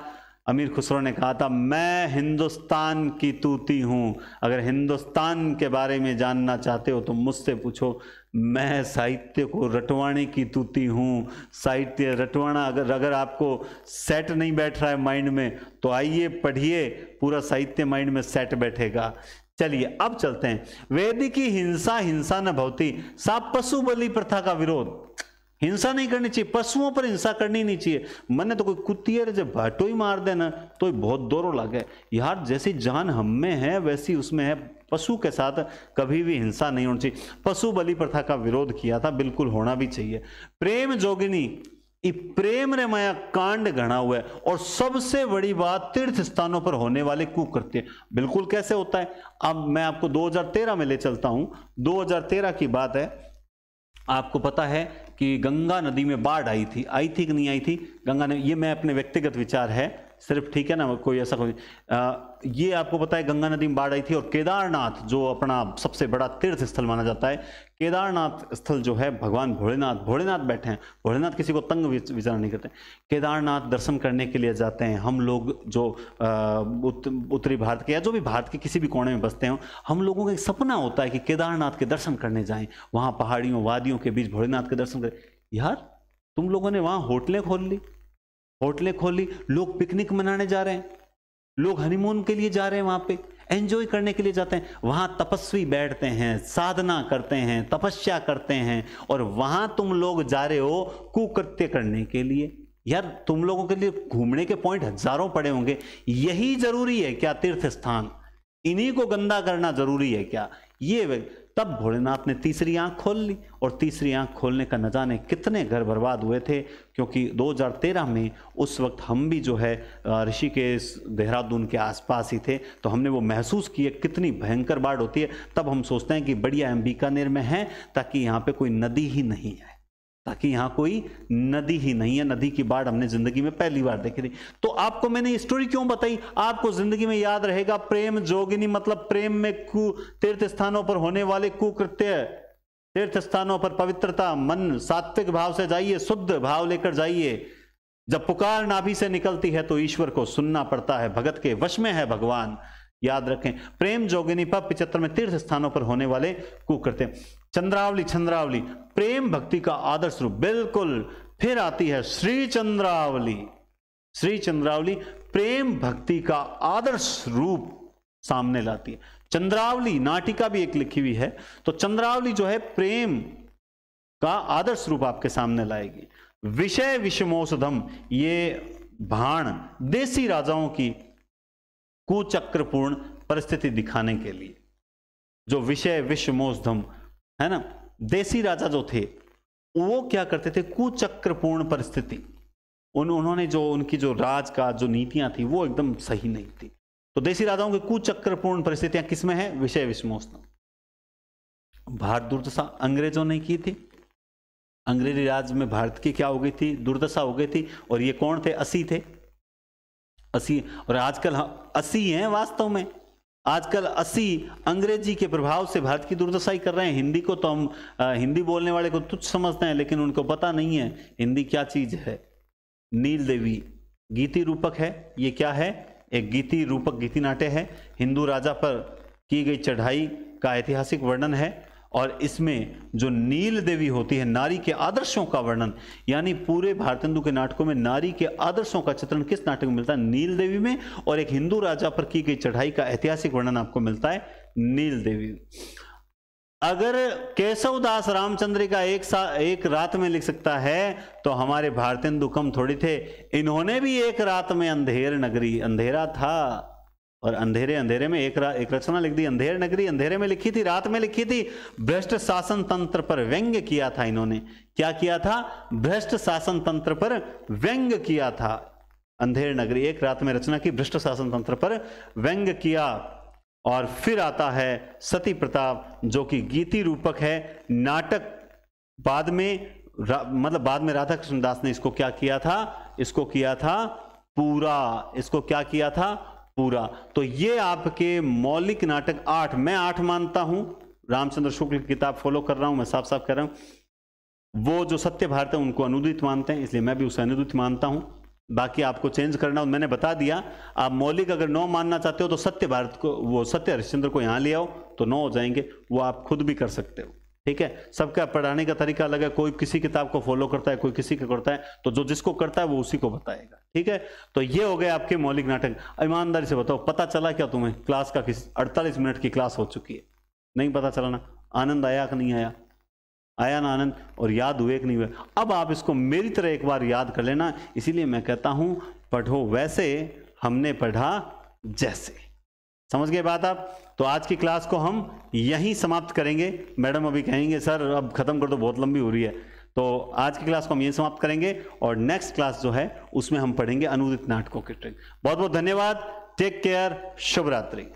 अमीर खुसरो ने कहा था मैं हिंदुस्तान की तूती हूँ अगर हिंदुस्तान के बारे में जानना चाहते हो तो मुझसे पूछो मैं साहित्य को रटवाने की तूती हूँ साहित्य रटवाना अगर अगर आपको सेट नहीं बैठ रहा है माइंड में तो आइए पढ़िए पूरा साहित्य माइंड में सेट बैठेगा चलिए अब चलते हैं वेद की हिंसा हिंसा न भवती सा पशु बलि प्रथा का विरोध हिंसा नहीं करनी चाहिए पशुओं पर हिंसा करनी नहीं चाहिए मैंने तो कोई कुत्तियर जब भाटो ही मार देना तो बहुत दौरों लगे यार जैसी जान हम में है वैसी उसमें है पशु के साथ कभी भी हिंसा नहीं होनी चाहिए पशु बलि प्रथा का विरोध किया था बिल्कुल होना भी चाहिए प्रेम जोगिनी प्रेम रे माया कांड घना हुआ है और सबसे बड़ी बात तीर्थ स्थानों पर होने वाले कुकृत्य बिल्कुल कैसे होता है अब मैं आपको 2013 में ले चलता हूं 2013 की बात है आपको पता है कि गंगा नदी में बाढ़ आई थी आई थी कि नहीं आई थी गंगा नदी ये मैं अपने व्यक्तिगत विचार है सिर्फ ठीक है ना कोई ऐसा कोई आ, ये आपको पता है गंगा नदी में बाढ़ आई थी और केदारनाथ जो अपना सबसे बड़ा तीर्थ स्थल माना जाता है केदारनाथ स्थल जो है भगवान भोलेनाथ भोलेनाथ बैठे हैं भोलेनाथ किसी को तंग विचार नहीं करते केदारनाथ दर्शन करने के लिए जाते हैं हम लोग जो उत्तरी भारत के या जो भी भारत के किसी भी कोने में बसते हैं हम लोगों का एक सपना होता है कि केदारनाथ के दर्शन करने जाएं वहाँ पहाड़ियों वादियों के बीच भोलेनाथ के दर्शन करें यार तुम लोगों ने वहाँ होटलें खोल ली होटलें खोली लोग पिकनिक मनाने जा रहे हैं लोग हनीमून के लिए जा रहे हैं वहां पे एंजॉय करने के लिए जाते हैं वहां तपस्वी बैठते हैं साधना करते हैं तपस्या करते हैं और वहां तुम लोग जा रहे हो कुकृत्य करने के लिए यार तुम लोगों के लिए घूमने के पॉइंट हजारों पड़े होंगे यही जरूरी है क्या तीर्थ स्थान इन्हीं को गंदा करना जरूरी है क्या ये तब भोलेनाथ ने तीसरी आंख खोल ली और तीसरी आंख खोलने का न जाने कितने घर बर्बाद हुए थे क्योंकि 2013 में उस वक्त हम भी जो है ऋषि के देहरादून के आसपास ही थे तो हमने वो महसूस किए कितनी भयंकर बाढ़ होती है तब हम सोचते हैं कि बढ़िया हम बीकानेर में हैं ताकि यहाँ पे कोई नदी ही नहीं है ताकि यहां कोई नदी ही नहीं है नदी की बाढ़ हमने जिंदगी में पहली बार देखी थी तो आपको मैंने स्टोरी क्यों बताई आपको जिंदगी में याद रहेगा प्रेम जोगिनी मतलब प्रेम में कु तीर्थ स्थानों पर होने वाले कुकृत्य तीर्थ स्थानों पर पवित्रता मन सात्विक भाव से जाइए शुद्ध भाव लेकर जाइए जब पुकार नाभि से निकलती है तो ईश्वर को सुनना पड़ता है भगत के वश में है भगवान याद रखें प्रेम जोगिनी पर पिछहत्तर में तीर्थ स्थानों पर होने वाले कुकृत्य चंद्रावली चंद्रावली प्रेम भक्ति का आदर्श रूप बिल्कुल फिर आती है श्री चंद्रावली श्री चंद्रावली प्रेम भक्ति का आदर्श रूप सामने लाती है चंद्रावली नाटिका भी एक लिखी हुई है तो चंद्रावली जो है प्रेम का आदर्श रूप आपके सामने लाएगी विषय विषमोषधम ये भाण देसी राजाओं की कुचक्रपूर्ण परिस्थिति दिखाने के लिए जो विषय विश्व मोसधम है ना देसी राजा जो थे वो क्या करते थे कुचक्रपूर्ण परिस्थिति उन उन्होंने जो उनकी जो राज का जो नीतियां थी वो एकदम सही नहीं थी तो देसी राजाओं की कुचक्रपूर्ण परिस्थितियां किसमें है विषय विश्वमोस्तम भारत दुर्दशा अंग्रेजों ने की थी अंग्रेजी राज में भारत की क्या हो गई थी दुर्दशा हो गई थी और ये कौन थे असी थे अस्सी और आजकल अस्सी हैं वास्तव में आजकल अस्सी अंग्रेजी के प्रभाव से भारत की दुर्दशाई कर रहे हैं हिंदी को तो हम आ, हिंदी बोलने वाले को तुच्छ समझते हैं लेकिन उनको पता नहीं है हिंदी क्या चीज है नील देवी गीति रूपक है ये क्या है एक गीति रूपक गीति नाट्य है हिंदू राजा पर की गई चढ़ाई का ऐतिहासिक वर्णन है और इसमें जो नील देवी होती है नारी के आदर्शों का वर्णन यानी पूरे हिंदू के नाटकों में नारी के आदर्शों का चित्रण किस नाटक में मिलता है नील देवी में और एक हिंदू राजा पर की गई चढ़ाई का ऐतिहासिक वर्णन आपको मिलता है नील देवी अगर केशव दास रामचंद्र का एक सा एक रात में लिख सकता है तो हमारे भारतेंदु कम थोड़ी थे इन्होंने भी एक रात में अंधेर नगरी अंधेरा था और अंधेरे अंधेरे में एक रा, एक रचना लिख दी अंधेर नगरी अंधेरे में लिखी थी रात में लिखी थी भ्रष्ट शासन तंत्र पर व्यंग किया था इन्होंने क्या किया था भ्रष्ट शासन तंत्र पर व्यंग किया था अंधेर नगरी एक रात में रचना की भ्रष्ट शासन तंत्र पर व्यंग किया और फिर आता है सती प्रताप जो कि गीति रूपक है नाटक बाद में मतलब बाद में राधा कृष्ण दास ने इसको क्या किया था इसको किया था पूरा इसको क्या किया था पूरा तो ये आपके मौलिक नाटक आठ मैं आठ मानता हूं रामचंद्र शुक्ल की किताब फॉलो कर रहा हूं मैं साफ साफ कर रहा हूं वो जो सत्य भारत है उनको अनुदित मानते हैं इसलिए मैं भी उसे अनुदित मानता हूं बाकी आपको चेंज करना हो मैंने बता दिया आप मौलिक अगर नौ मानना चाहते हो तो सत्य भारत को वो सत्य हरिश्चंद्र को यहां ले आओ तो नौ हो जाएंगे वो आप खुद भी कर सकते हो ठीक है सबका पढ़ाने का तरीका अलग है कोई किसी किताब को फॉलो करता है कोई किसी को करता है तो जो जिसको करता है वो उसी को बताएगा ठीक है तो ये हो गए आपके मौलिक नाटक ईमानदारी से बताओ पता चला क्या तुम्हें क्लास का किस अड़तालीस मिनट की क्लास हो चुकी है नहीं पता चला ना आनंद आया कि नहीं आया आया ना आनंद और याद हुए कि नहीं हुए अब आप इसको मेरी तरह एक बार याद कर लेना इसीलिए मैं कहता हूं पढ़ो वैसे हमने पढ़ा जैसे समझ गए बात आप तो आज की क्लास को हम यहीं समाप्त करेंगे मैडम अभी कहेंगे सर अब ख़त्म कर दो बहुत लंबी हो रही है तो आज की क्लास को हम ये समाप्त करेंगे और नेक्स्ट क्लास जो है उसमें हम पढ़ेंगे अनुदित नाटकों के ट्रिक बहुत बहुत धन्यवाद टेक केयर शुभरात्रि